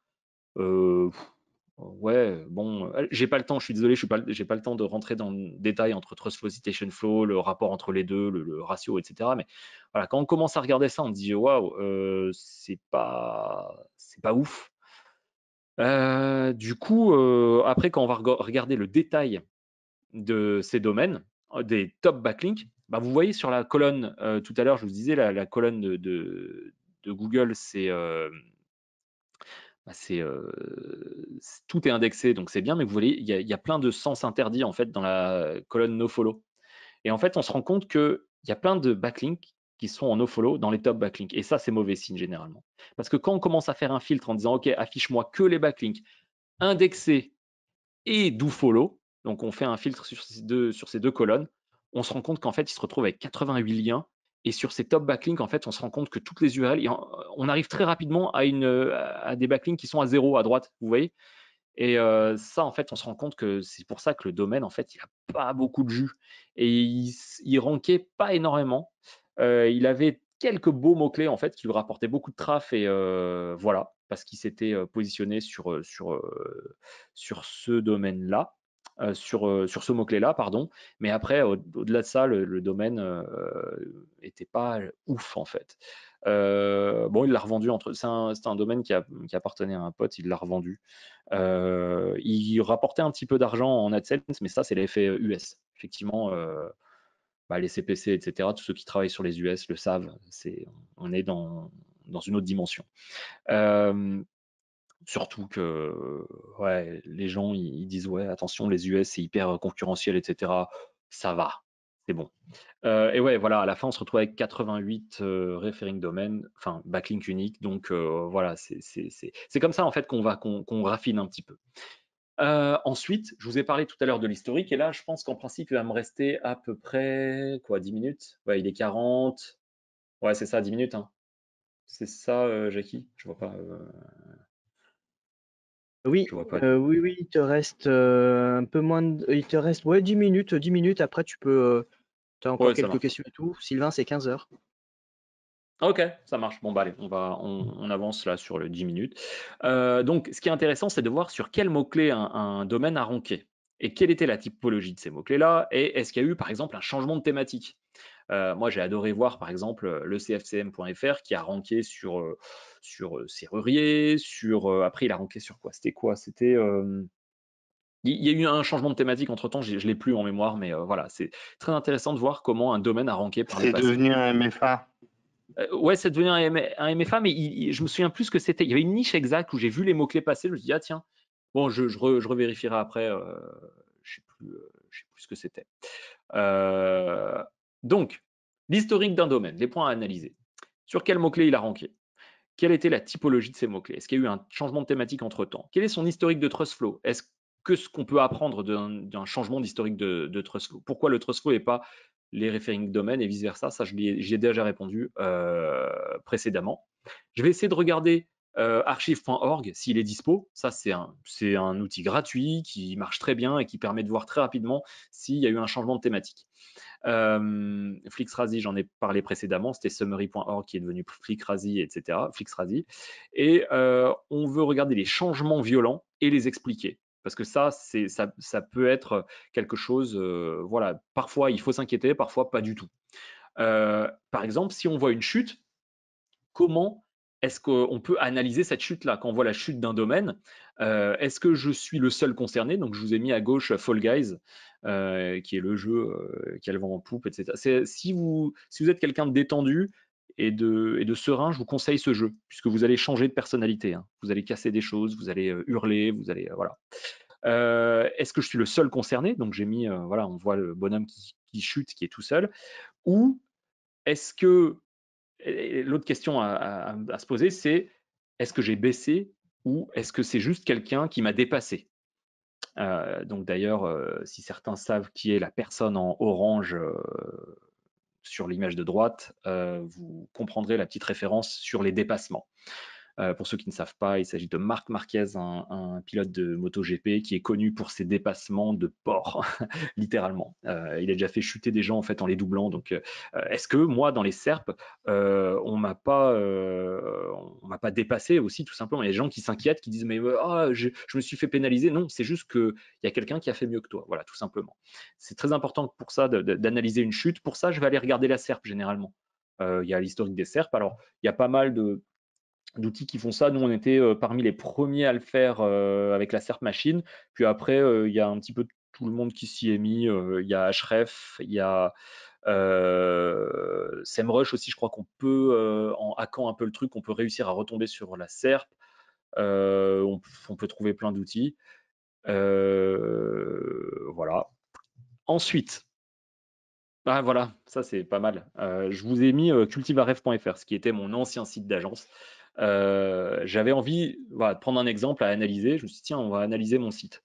ouais, bon, j'ai pas le temps, je suis désolé, je n'ai pas, le temps de rentrer dans le détail entre trust flow, citation flow, le rapport entre les deux, le, ratio, etc. Mais voilà, quand on commence à regarder ça, on se dit, waouh, c'est pas, pas ouf. du coup, après, quand on va regarder le détail de ces domaines, des top backlinks, bah, vous voyez sur la colonne, euh, tout à l'heure, je vous disais, la, colonne de, Google, c'est euh, bah, euh, tout est indexé, donc c'est bien, mais vous voyez, il y, a plein de sens interdits en fait dans la colonne nofollow. Et en fait, on se rend compte qu'il y a plein de backlinks qui sont en nofollow dans les top backlinks. Et ça, c'est mauvais signe généralement. Parce que quand on commence à faire un filtre en disant, OK, affiche-moi que les backlinks indexés et do follow, donc on fait un filtre sur ces deux, colonnes. On se rend compte qu'en fait, il se retrouve avec 88 liens. Et sur ces top backlinks, en fait, on se rend compte que toutes les URL, on arrive très rapidement à, des backlinks qui sont à zéro à droite, vous voyez. Et euh, ça, en fait, on se rend compte que c'est pour ça que le domaine, en fait, il n'a pas beaucoup de jus. Et il, ne rankait pas énormément. Euh, il avait quelques beaux mots-clés, en fait, qui lui rapportaient beaucoup de traf. Et euh, voilà, parce qu'il s'était positionné sur, sur, sur ce domaine-là. Euh, euh, sur, ce mot-clé-là, pardon. Mais après, au-delà de ça, le, domaine euh, était pas ouf en fait. bon, il l'a revendu entre. C'est un, un, domaine qui, a, qui, appartenait à un pote, il l'a revendu. il rapportait un petit peu d'argent en AdSense, mais ça, c'est l'effet US. Effectivement, bah, les CPC, etc., tous ceux qui travaillent sur les US le savent. C'est, on est dans, dans une autre dimension. Surtout que ouais, les gens ils, disent ouais attention les US c'est hyper euh, concurrentiel etc. Ça va, c'est bon. Euh, et ouais voilà à la fin on se retrouve avec 88 euh, referring enfin backlink unique donc euh, voilà c'est comme ça en fait qu'on va qu'on raffine un petit peu. ensuite, je vous ai parlé tout à l'heure de l'historique, et là, je pense qu'en principe, il va me rester à peu près quoi, 10 minutes. Ouais, il est 40. Ouais, c'est ça, 10 minutes. Hein. C'est ça, Jackie Je vois pas.
Euh, oui, oui, il te reste, euh, un peu moins de. Euh, il te reste, ouais 10 minutes, 10 minutes après tu peux, tu as encore quelques questions et tout. Sylvain, c'est 15 heures.
OK, ça marche. Bon, bah, allez, on va on avance là sur le 10 minutes. donc ce qui est intéressant, c'est de voir sur quel mot-clé un domaine a ronqué, et quelle était la typologie de ces mots-clés-là et est-ce qu'il y a eu, par exemple, un changement de thématique? Euh, moi, j'ai adoré voir, par exemple, euh, le CFCM.fr qui a ranké sur, euh, sur serrurier, sur. après, il a ranké sur quoi C'était quoi C'était. Il y a eu un changement de thématique entre temps, je ne l'ai plus en mémoire, mais voilà, c'est très intéressant de voir comment un domaine a ranké par C'est devenu un MFA. ouais, c'est devenu un, MFA, mais je me souviens plus que c'était. Il y avait une niche exacte où j'ai vu les mots-clés passer. Je me suis dit, ah tiens, bon, je, je, revérifierai après. je ne sais, plus, sais plus ce que c'était. Donc, l'historique d'un domaine, les points à analyser. Sur quel mot-clé il a ranké Quelle était la typologie de ces mots-clés Est-ce qu'il y a eu un changement de thématique entre-temps Quel est son historique de Trustflow flow Est-ce que ce qu'on peut apprendre d'un changement d'historique de, de, trust Pourquoi le trust flow n'est pas les referring domaine et vice-versa Ça, j'y ai déjà répondu euh, précédemment. Je vais essayer de regarder euh, archive.org s'il est dispo. Ça, c'est un, un outil gratuit qui marche très bien et qui permet de voir très rapidement s'il y a eu un changement de thématique. Euh, Flixrazi, j'en ai parlé précédemment, c'était summary.org qui est devenu Flixrazi, etc. Et on veut regarder les changements violents et les expliquer. Parce que ça, ça, peut être quelque chose, voilà, parfois il faut s'inquiéter, parfois pas du tout. par exemple, si on voit une chute, comment est-ce qu'on peut analyser cette chute-là Quand on voit la chute d'un domaine, est-ce que je suis le seul concerné Donc, je vous ai mis à gauche Fall Guys, euh, qui est le jeu euh, qu'elle qui a le vent en poupe, etc. Si vous, êtes quelqu'un de détendu et de, serein, je vous conseille ce jeu, puisque vous allez changer de personnalité. Hein. Vous allez casser des choses, vous allez euh, hurler, vous allez. voilà. Est-ce que je suis le seul concerné Donc j'ai mis, voilà, on voit le bonhomme qui, chute, qui est tout seul. Ou est-ce que l'autre question à, à, se poser, c'est est-ce que j'ai baissé ou est-ce que c'est juste quelqu'un qui m'a dépassé euh, donc d'ailleurs, euh, si certains savent qui est la personne en orange euh, sur l'image de droite, vous comprendrez la petite référence sur les dépassements. Euh, pour ceux qui ne savent pas, il s'agit de Marc Marquez, un, pilote de MotoGP qui est connu pour ses dépassements de port, littéralement. Euh, il a déjà fait chuter des gens en fait en les doublant. Donc, euh, est-ce que moi, dans les Serpes, on m'a pas, on m'a pas dépassé aussi, tout simplement. Il y a des gens qui s'inquiètent, qui disent mais oh, je, me suis fait pénaliser. Non, c'est juste que il y a quelqu'un qui a fait mieux que toi. Voilà, tout simplement. C'est très important pour ça d'analyser une chute. Pour ça, je vais aller regarder la Serpe généralement il y a l'historique des Serpes. Alors, il y a pas mal de d'outils qui font ça. Nous, on était euh, parmi les premiers à le faire euh, avec la SERP Machine. Puis après, euh, il y a un petit peu tout le monde qui s'y est mis. Il y a href, il y a SEMrush aussi. Je crois qu'on peut, en hackant un peu le truc, on peut réussir à retomber sur la SERP. On, peut trouver plein d'outils. voilà. Ensuite, ah, voilà, ça c'est pas mal. je vous ai mis cultivaref.fr, ce qui était mon ancien site d'agence. Euh, j'avais envie de prendre un exemple à analyser. Je me suis dit, tiens, on va analyser mon site.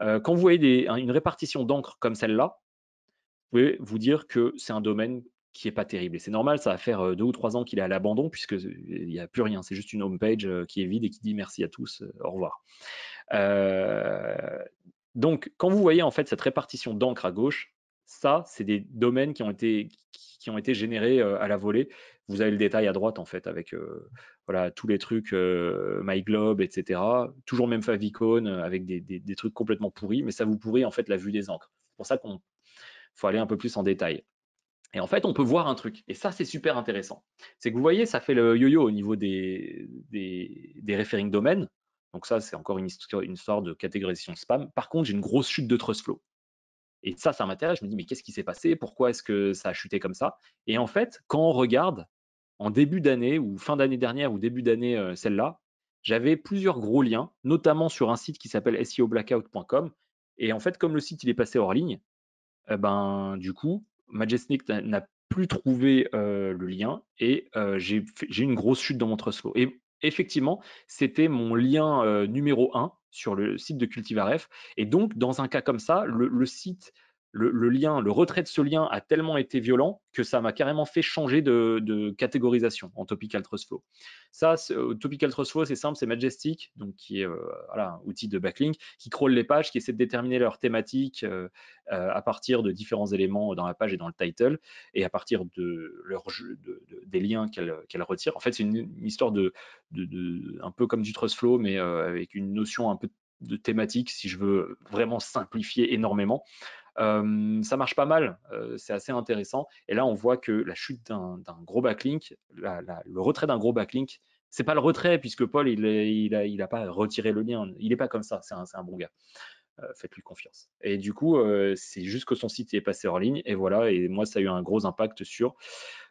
Euh, quand vous voyez des, une répartition d'encre comme celle-là, vous pouvez vous dire que c'est un domaine qui n'est pas terrible. Et c'est normal, ça va faire euh, deux ou trois ans qu'il est à l'abandon, puisqu'il n'y a plus rien. C'est juste une homepage qui est vide et qui dit merci à tous, au revoir. donc, quand vous voyez en fait cette répartition d'encre à gauche, ça, c'est des domaines qui ont été, qui ont été générés à la volée vous avez le détail à droite en fait avec euh, voilà tous les trucs euh, MyGlobe, etc. Toujours même favicon euh, avec des, des, trucs complètement pourris, mais ça vous pourrit en fait la vue des encres. C'est pour ça qu'on faut aller un peu plus en détail. Et en fait, on peut voir un truc, et ça c'est super intéressant. C'est que vous voyez, ça fait le yo-yo au niveau des, des, des referring domaines. Donc ça, c'est encore une histoire, une histoire de catégorisation spam. Par contre, j'ai une grosse chute de trust flow. Et ça, ça m'intéresse. Je me dis, mais qu'est-ce qui s'est passé Pourquoi est-ce que ça a chuté comme ça Et en fait, quand on regarde, en début d'année ou fin d'année dernière ou début d'année euh, celle-là, j'avais plusieurs gros liens, notamment sur un site qui s'appelle SEOblackout.com. Et en fait, comme le site il est passé hors ligne, eh ben du coup, Majestic n'a plus trouvé euh, le lien et euh, j'ai une grosse chute dans mon trustflow. Et effectivement, c'était mon lien numéro 1 sur le site de Cultivaref. Et donc, dans un cas comme ça, le, le site le, lien, le retrait de ce lien a tellement été violent que ça m'a carrément fait changer de, catégorisation en Topical Trust Flow. Ça, euh, Topical Trust Flow, c'est simple, c'est Majestic, donc qui est euh, un outil de backlink, qui crawl les pages, qui essaie de déterminer leur thématique euh, à partir de différents éléments dans la page et dans le title, et à partir de leur des liens qu'elle retire. En fait, c'est une, histoire de, un peu comme du Trust Flow, mais avec une notion un peu de thématique, si je veux vraiment simplifier énormément ça marche pas mal, c'est assez intéressant. Et là, on voit que la chute d'un gros backlink, le retrait d'un gros backlink, c'est pas le retrait puisque Paul, il n'a il pas retiré le lien. Il n'est pas comme ça, c'est un, bon gars. Faites-lui confiance. Et du coup, c'est juste que son site est passé hors ligne. Et voilà, et moi, ça a eu un gros impact sur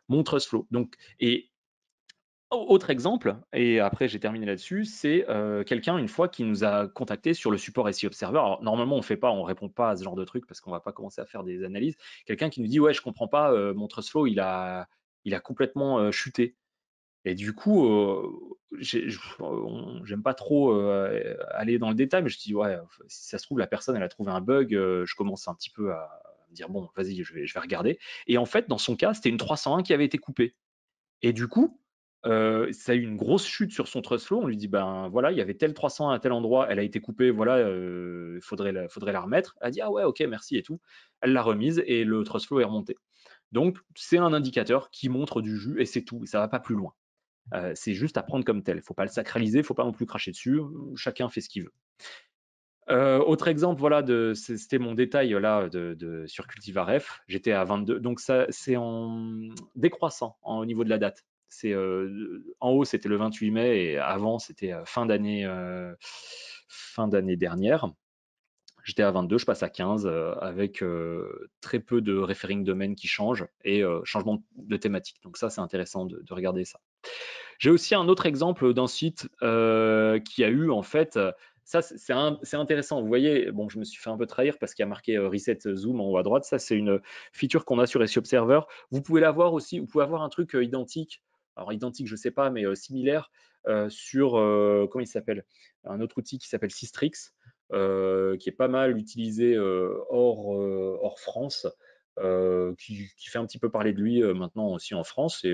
mon trust flow. Donc, et autre exemple, et après j'ai terminé là-dessus, c'est euh, quelqu'un une fois qui nous a contacté sur le support SI Observer. normalement, on fait pas, on répond pas à ce genre de truc parce qu'on va pas commencer à faire des analyses. Quelqu'un qui nous dit ouais, je comprends pas, euh, mon trust flow il a, il a complètement euh, chuté. Et du coup, j'aime pas trop aller dans le détail, mais je dis ouais, si ça se trouve la personne elle a trouvé un bug, je commence un petit peu à me dire bon, vas-y, je vais, je vais regarder. Et en fait, dans son cas, c'était une 301 qui avait été coupée. Et du coup, euh, ça a eu une grosse chute sur son trust flow. On lui dit, ben voilà, il y avait tel 300 à tel endroit, elle a été coupée, voilà, il euh, faudrait, la, la remettre. Elle a dit, ah ouais, ok, merci et tout. Elle l'a remise et le trust flow est remonté. Donc, c'est un indicateur qui montre du jus et c'est tout. Ça va pas plus loin. Euh, c'est juste à prendre comme tel. faut pas le sacraliser, faut pas non plus cracher dessus. Chacun fait ce qu'il veut. autre exemple, voilà, c'était mon détail là de, sur Cultivaref. J'étais à 22, donc ça c'est en décroissant hein, au niveau de la date. C'est euh, en haut, c'était le 28 mai et avant, c'était euh, fin d'année euh, fin d'année dernière. J'étais à 22, je passe à 15 avec très peu de referring domaine qui changent et changement de thématique. Donc ça, c'est intéressant de, regarder ça. J'ai aussi un autre exemple d'un site qui a eu en fait, ça c'est intéressant. Vous voyez, bon, je me suis fait un peu trahir parce qu'il y a marqué reset zoom en haut à droite. Ça c'est une feature qu'on a sur SEO Observer. Vous pouvez l'avoir aussi. Vous pouvez avoir un truc identique alors identique, je ne sais pas, mais euh, similaire euh, sur, euh, comment il s'appelle Un autre outil qui s'appelle Systrix, qui est pas mal utilisé hors, hors France. qui, fait un petit peu parler de lui maintenant aussi en France. Et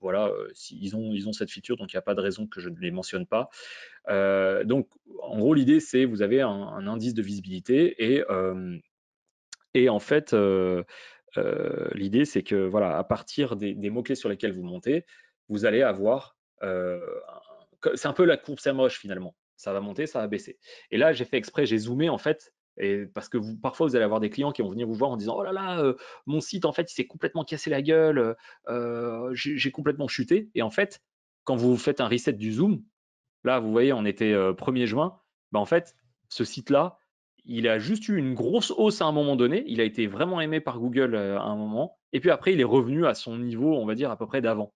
voilà, ils, ont, ils ont cette feature, donc il n'y a pas de raison que je ne les mentionne pas. donc, en gros, l'idée, c'est vous avez un, indice de visibilité et, et en fait, euh, l'idée, c'est que voilà, à partir des, mots-clés sur lesquels vous montez, vous allez avoir. Euh, c'est un peu la courbe moche finalement. Ça va monter, ça va baisser. Et là, j'ai fait exprès, j'ai zoomé en fait. Et parce que parfois, vous allez avoir des clients qui vont venir vous voir en disant Oh là là, euh, mon site, en fait, il s'est complètement cassé la gueule, j'ai complètement chuté. Et en fait, quand vous faites un reset du zoom, là, vous voyez, on était 1er juin, ben en fait, ce site-là, il a juste eu une grosse hausse à un moment donné. Il a été vraiment aimé par Google euh, à un moment. Et puis après, il est revenu à son niveau, on va dire, à peu près d'avant.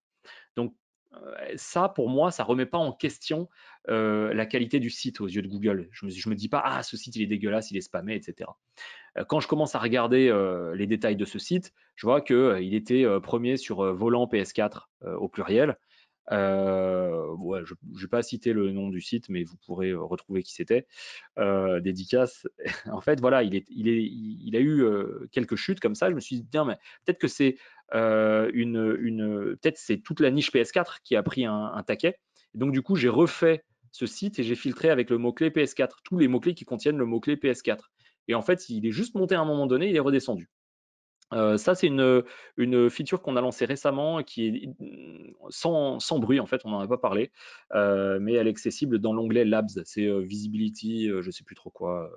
Donc, euh, ça, pour moi, ça remet pas en question euh, la qualité du site aux yeux de Google. Je ne me, dis pas, ah, ce site, il est dégueulasse, il est spammé, etc. Quand je commence à regarder les détails de ce site, je vois qu'il était premier sur volant PS4 au pluriel. Euh, ouais, je vais pas citer le nom du site, mais vous pourrez euh, retrouver qui c'était. Euh, dédicace. en fait, voilà, il, a eu quelques chutes comme ça. Je me suis dit, bien, peut-être que c'est une, c'est toute la niche PS4 qui a pris un, taquet. donc, du coup, j'ai refait ce site et j'ai filtré avec le mot-clé PS4 tous les mots-clés qui contiennent le mot-clé PS4. Et en fait, il est juste monté à un moment donné, il est redescendu ça, c'est une, une, feature qu'on a lancée récemment qui est mmh, sans, sans bruit, en fait, on n'en a pas parlé, mais elle est accessible dans l'onglet Labs. C'est Visibility, je ne sais plus trop quoi,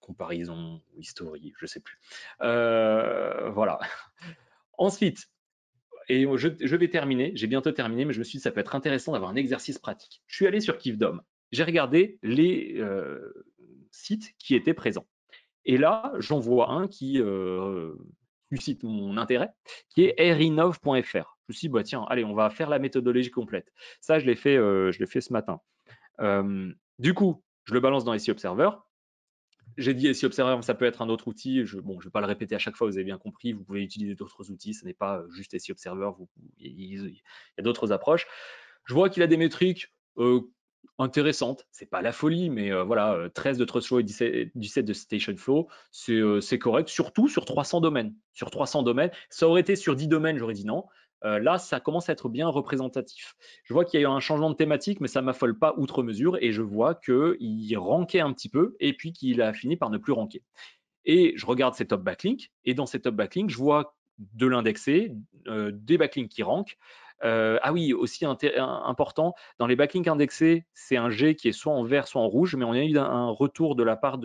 comparaison, history, je ne sais plus. voilà. Ensuite, et je, je vais terminer, j'ai bientôt terminé, mais je me suis dit, que ça peut être intéressant d'avoir un exercice pratique. Je suis allé sur Kivdom, j'ai regardé les sites qui étaient présents. Et là, j'en vois un qui euh, suscite mon intérêt, qui est rinov.fr. Je me suis dit, bah, tiens, allez, on va faire la méthodologie complète. Ça, je l'ai fait, euh, je fait ce matin. du coup, je le balance dans SI Observer. J'ai dit SI Observer, ça peut être un autre outil. Je, bon, je ne vais pas le répéter à chaque fois, vous avez bien compris. Vous pouvez utiliser d'autres outils, ce n'est pas euh, juste SI Observer. il y a d'autres approches. Je vois qu'il a des métriques intéressante. C'est pas la folie, mais euh, voilà, 13 euh, de TrustFlow et 17, 17 de Flow, euh, c'est correct, surtout sur 300 domaines. Sur 300 domaines, ça aurait été sur 10 domaines, j'aurais dit non. là, ça commence à être bien représentatif. Je vois qu'il y a eu un changement de thématique, mais ça m'affole pas outre mesure et je vois qu'il rankait un petit peu et puis qu'il a fini par ne plus ranker. Et je regarde ces top backlinks et dans ces top backlinks, je vois de l'indexé, des backlinks qui rankent, euh, ah oui, aussi important, dans les backlinks indexés, c'est un G qui est soit en vert, soit en rouge, mais on a eu un, retour de la part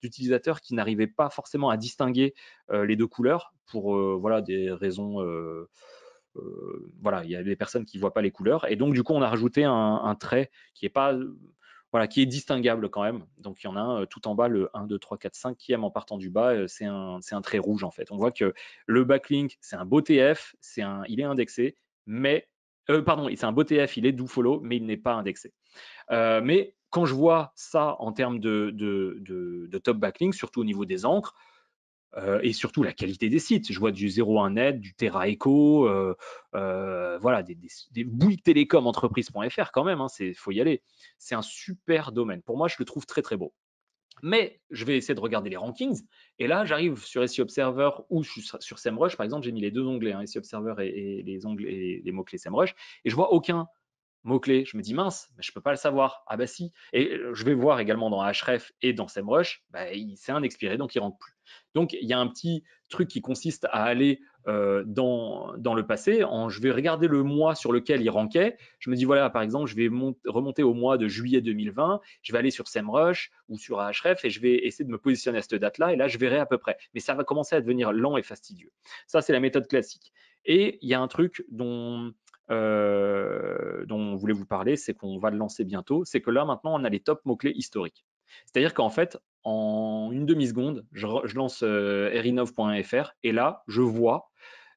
d'utilisateurs qui n'arrivaient pas forcément à distinguer euh, les deux couleurs pour euh, voilà, des raisons. voilà, il y a des personnes qui ne voient pas les couleurs. Et donc, du coup, on a rajouté un, trait qui est pas voilà, qui est distinguable quand même. Donc il y en a un tout en bas, le 1, 2, 3, 4, 5e en partant du bas, c'est un, un, trait rouge en fait. On voit que le backlink, c'est un beau TF, c'est un, il est indexé, mais euh, pardon, c'est un beau TF, il est do follow, mais il n'est pas indexé. Euh, mais quand je vois ça en termes de, top backlink, surtout au niveau des encres, euh, et surtout la qualité des sites. Je vois du 01net, du Terra voilà, des, des, bouilles télécom quand même, il hein, faut y aller. C'est un super domaine. Pour moi, je le trouve très très beau. Mais je vais essayer de regarder les rankings. Et là, j'arrive sur SEO Observer ou sur SEMrush. Par exemple, j'ai mis les deux onglets, hein, SEO Observer et, les, onglets, et les mots-clés SEMrush. Et je vois aucun mot-clé. Je me dis, mince, mais je ne peux pas le savoir. Ah bah si. Et euh, je vais voir également dans href et dans SEMrush, bah, c'est un expiré, donc il ne rentre plus. Donc, il y a un petit truc qui consiste à aller euh, dans, dans, le passé, en, je vais regarder le mois sur lequel il ranquait Je me dis, voilà, par exemple, je vais remonter au mois de juillet 2020, je vais aller sur SEMrush ou sur Ahref et je vais essayer de me positionner à cette date-là et là, je verrai à peu près. Mais ça va commencer à devenir lent et fastidieux. Ça, c'est la méthode classique. Et il y a un truc dont, euh, dont on voulait vous parler, c'est qu'on va le lancer bientôt, c'est que là, maintenant, on a les top mots-clés historiques. C'est-à-dire qu'en fait, en une demi-seconde, je, lance euh, erinov.fr et là, je vois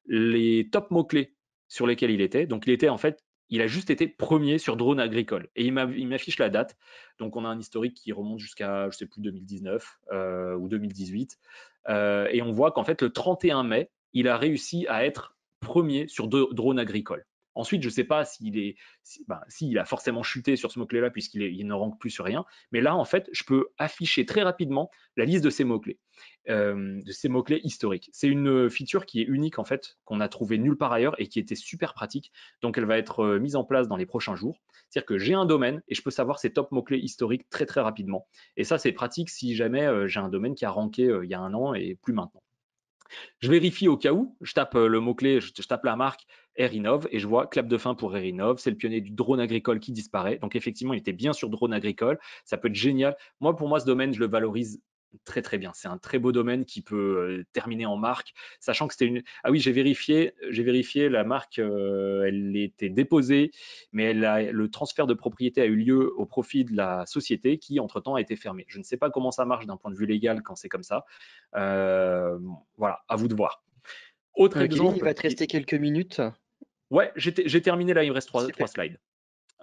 les top mots-clés sur lesquels il était. Donc, il était en fait, il a juste été premier sur drone agricole et il m'affiche la date. Donc, on a un historique qui remonte jusqu'à, je sais plus, 2019 euh, ou 2018. Euh, et on voit qu'en fait, le 31 mai, il a réussi à être premier sur drone agricole. Ensuite, je ne sais pas ben, s'il a forcément chuté sur ce mot-clé-là puisqu'il ne rank plus sur rien. Mais là, en fait, je peux afficher très rapidement la liste de ces mots-clés, euh, de ces mots-clés historiques. C'est une euh, feature qui est unique en fait, qu'on a trouvé nulle part ailleurs et qui était super pratique. Donc, elle va être euh, mise en place dans les prochains jours. C'est-à-dire que j'ai un domaine et je peux savoir ces top mots-clés historiques très très rapidement. Et ça, c'est pratique si jamais j'ai un domaine qui a ranké il y a un an et plus maintenant. Je vérifie au cas où, je tape le mot-clé, je, tape la marque, Erinov et je vois clap de fin pour Erinov, c'est le pionnier du drone agricole qui disparaît. Donc effectivement, il était bien sur drone agricole, ça peut être génial. Moi, pour moi, ce domaine, je le valorise très très bien. C'est un très beau domaine qui peut euh, terminer en marque, sachant que c'était une. Ah oui, j'ai vérifié, j'ai vérifié la marque, euh, elle était déposée, mais le transfert de propriété a eu lieu au profit de la société qui entre temps a été fermée. Je ne sais pas comment ça marche d'un point de vue légal quand c'est comme ça. Euh, voilà, à vous de voir.
Autre exemple, Il va te
rester quelques minutes. Ouais, j'ai terminé là, il me reste trois, slides.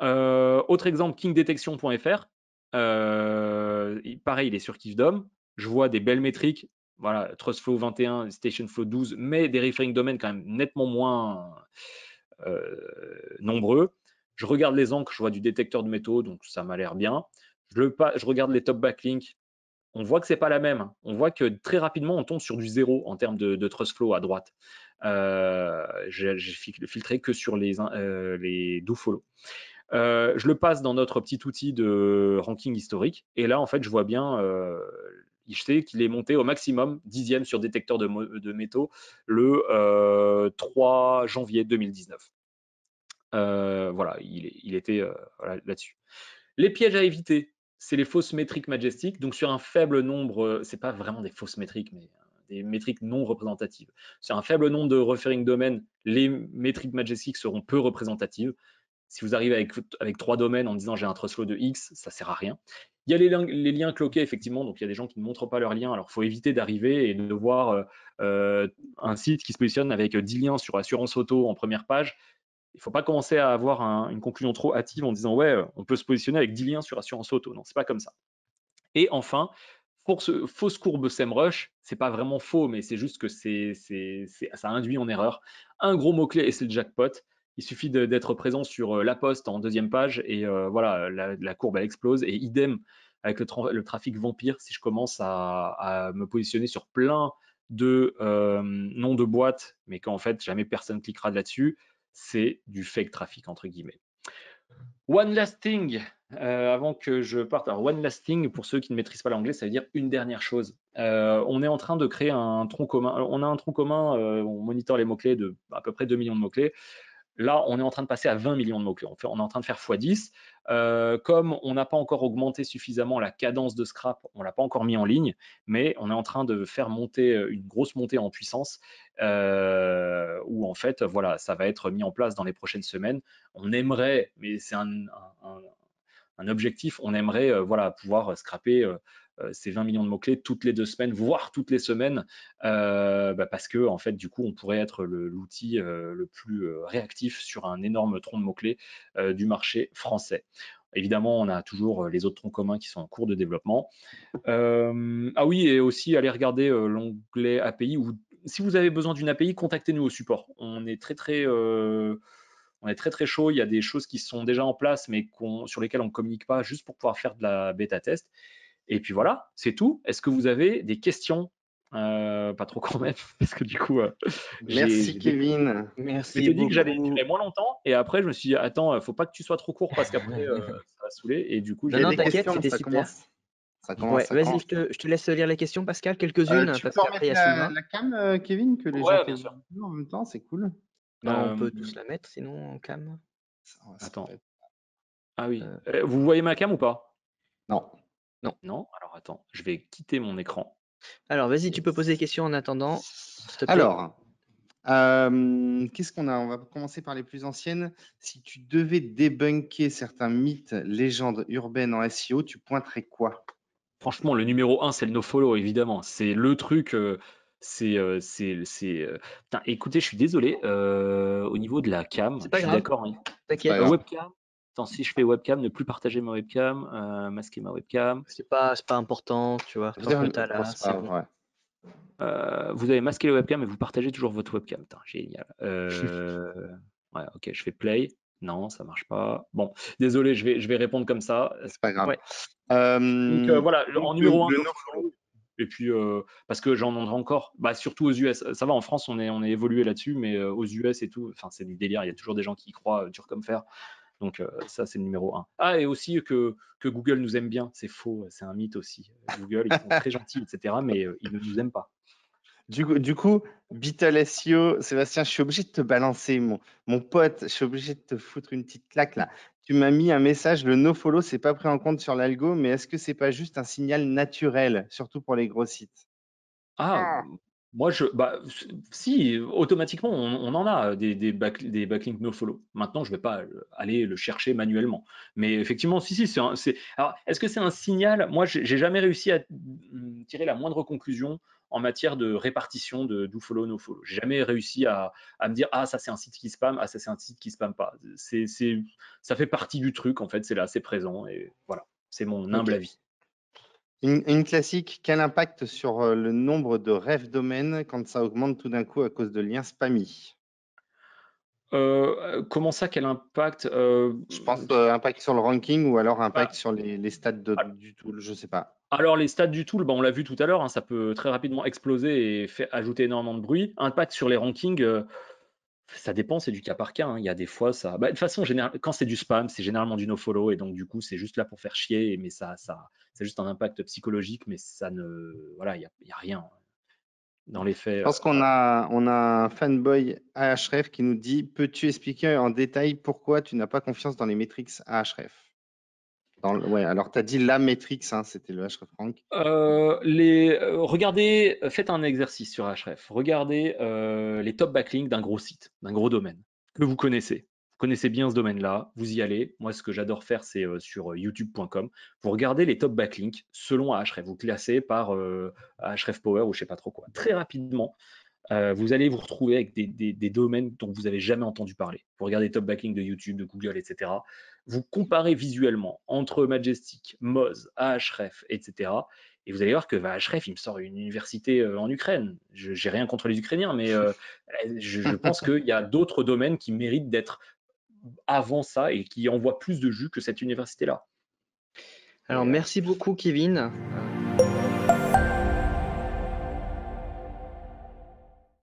Euh, autre exemple, kingdetection.fr. Euh, pareil, il est sur Kivdom. Je vois des belles métriques. Voilà, TrustFlow 21, Station Flow 12, mais des referring domaines quand même nettement moins euh, nombreux. Je regarde les encres, je vois du détecteur de métaux, donc ça m'a l'air bien. Je, regarde les top backlinks, on voit que ce n'est pas la même. On voit que très rapidement, on tombe sur du zéro en termes de, de trust flow à droite. Euh, j'ai filtré que sur les, euh, les do euh, je le passe dans notre petit outil de ranking historique. Et là, en fait, je vois bien, euh, je sais qu'il est monté au maximum, dixième sur détecteur de, de métaux, le 3 janvier 2019. voilà, il, était là-dessus. Les pièges à éviter, c'est les fausses métriques majestiques. Donc, sur un faible nombre, c'est pas vraiment des fausses métriques, mais des métriques non représentatives. c'est un faible nombre de referring domaines, les métriques Majestic seront peu représentatives. Si vous arrivez avec, avec trois domaines en disant j'ai un trust flow de X, ça sert à rien. Il y a les, les, liens cloqués, effectivement, donc il y a des gens qui ne montrent pas leurs liens. Alors, il faut éviter d'arriver et de voir euh, euh, un site qui se positionne avec 10 liens sur assurance auto en première page. Il ne faut pas commencer à avoir une conclusion trop hâtive en disant ouais, on peut se positionner avec 10 liens sur assurance auto. Non, c'est pas comme ça. Et enfin, pour ce fausse courbe SEMrush, c'est pas vraiment faux, mais c'est juste que c'est, ça induit en erreur. Un gros mot-clé et c'est le jackpot. Il suffit d'être présent sur euh, la poste en deuxième page et euh, voilà, la, courbe elle explose. Et idem avec le, trafic vampire, si je commence à, me positionner sur plein de euh, noms de boîtes, mais qu'en fait jamais personne cliquera là-dessus, c'est du fake trafic entre guillemets. One last thing, euh, avant que je parte. Alors, one last thing, pour ceux qui ne maîtrisent pas l'anglais, ça veut dire une dernière chose. Euh, on est en train de créer un tronc commun. Euh, on a un tronc commun, on monite les mots-clés de à peu près 2 millions de mots-clés. Là, on est en train de passer à 20 millions de mots-clés. On, est en train de faire x10. comme on n'a pas encore augmenté suffisamment la cadence de scrap, on ne l'a pas encore mis en ligne, mais on est en train de faire monter une grosse montée en puissance où, en fait, voilà, ça va être mis en place dans les prochaines semaines. On aimerait, mais c'est un un objectif, on aimerait euh, pouvoir euh, scraper euh, ces 20 millions de mots-clés toutes les deux semaines, voire toutes les semaines, bah, parce que en fait, du coup, on pourrait être l'outil le, plus réactif sur un énorme tronc de mots-clés du marché français. Évidemment, on a toujours les autres troncs communs qui sont en cours de développement. ah oui, et aussi aller regarder l'onglet API. si vous avez besoin d'une API, contactez-nous au support. On est très très on est très très chaud. Il y a des choses qui sont déjà en place, mais sur lesquelles on ne communique pas juste pour pouvoir faire de la bêta test. Et puis voilà, c'est tout. Est-ce que vous avez des questions euh, Pas trop quand même, parce que du coup. Euh, Merci Kevin. Merci. Je te dis que j'allais moins longtemps, et après je me suis dit attends, faut pas que tu sois trop court parce qu'après euh, ça va saouler. Et du coup, j'ai des questions. C'était super. Vas-y, je,
te, laisse lire les questions, Pascal, quelques-unes. Euh, tu peux remettre la, la, cam, Kevin, que les gens bien sûr. en même temps, c'est cool. Bah, on peut tous la mettre sinon en cam.
Attends. Ah oui. Euh eh, vous voyez ma cam ou pas Non. Non Non Alors attends, je vais quitter mon écran.
Alors vas-y, tu peux
poser des questions en attendant. Alors,
qu'est-ce qu'on a On va commencer par les plus anciennes. Si tu devais débunker certains mythes,
légendes urbaines en SEO,
tu pointerais quoi
Franchement, le numéro un, c'est le nofollow, évidemment. C'est le truc, c'est, c'est, c'est. écoutez, je suis désolé. au niveau de la cam, C'est je pas suis d'accord. hein. hein. webcam. si je fais webcam, ne plus partager ma webcam, masquer ma webcam. c'est pas, c'est pas important, tu vois. Tant que c'est vous avez masqué la webcam et vous partagez toujours votre webcam. génial. ouais, ok, je fais play. Non, ça marche pas. Bon, désolé, je vais, je vais répondre comme ça. C'est pas grave. Donc voilà, en numéro 1, et puis, euh, parce que j'en entends encore, bah, surtout aux US. Ça va, en France, on est, on est évolué là-dessus, mais euh, aux US et tout, enfin, c'est du délire. Il y a toujours des gens qui y croient euh, dur comme fer. Donc, ça, c'est le numéro un. Ah, et aussi que, que Google nous aime bien. C'est faux, c'est un mythe aussi. Google, ils sont très gentils, etc., mais ils ne nous aiment pas. Du coup, du coup SEO, Sébastien, je suis obligé
de te balancer, mon, mon pote. Je suis obligé de te foutre une petite claque là. Tu m'as mis un message, le nofollow, c'est pas pris en compte sur l'algo, mais est-ce que c'est pas juste un signal naturel, surtout pour les gros
sites ah, ah, moi, je, bah, si, automatiquement, on, en a euh, des, des, des backlinks nofollow. Maintenant, je ne vais pas euh, aller le chercher manuellement. Mais effectivement, si, si, c'est. Est, alors, est-ce que c'est un signal Moi, j'ai jamais réussi à mm, tirer la moindre conclusion en matière de répartition de do follow, no follow. jamais réussi à, me dire ah ça c'est un site qui spam, ah ça c'est un site qui spam pas. C'est, ça fait partie du truc en fait, c'est là, c'est présent et voilà, c'est mon humble avis.
Une, classique, quel impact sur euh, le nombre de rêves domaines quand ça augmente tout d'un coup à cause de liens spammy
euh, comment ça, quel impact euh, Je pense impact sur le
ranking ou alors impact ah. sur les, stats de, ah. du tool, je sais pas.
Alors les stats du tool, bah, on l'a vu tout à l'heure, hein, ça peut très rapidement exploser et fait, ajouter énormément de bruit. Impact sur les rankings, euh, ça dépend, c'est du cas par cas. Hein. Il y a des fois, ça. Bah, de façon, générale, quand c'est du spam, c'est généralement du no-follow et donc du coup, c'est juste là pour faire chier, mais ça, ça, c'est juste un impact psychologique, mais ça ne. Voilà, il n'y a, rien dans les faits. Je euh, pense
qu'on a, on a un fanboy AHREF qui nous dit Peux-tu expliquer en détail pourquoi tu n'as pas confiance dans les métriques AHREF alors tu as dit la métrique, hein, c'était le href rank.
Euh, euh, regardez, faites un exercice sur href. Regardez euh, les top backlinks d'un gros site, d'un gros domaine que vous connaissez. Vous connaissez bien ce domaine-là, vous y allez. Moi, ce que j'adore faire, c'est sur youtube.com. Vous regardez les top backlinks selon href. Vous classez par href power ou je sais pas trop quoi. Très rapidement, euh, vous allez vous retrouver avec des, domaines dont vous n'avez jamais entendu parler. Vous regardez top backing de YouTube, de Google, etc. Vous comparez visuellement entre Majestic, Moz, Ahref, etc. Et vous allez voir que bah, Ahref, il me sort une université euh, en Ukraine. Je n'ai rien contre les Ukrainiens, mais euh, je, je, pense qu'il y a d'autres domaines qui méritent d'être avant ça et qui envoient plus de jus que cette université-là. Alors, merci beaucoup, Kevin.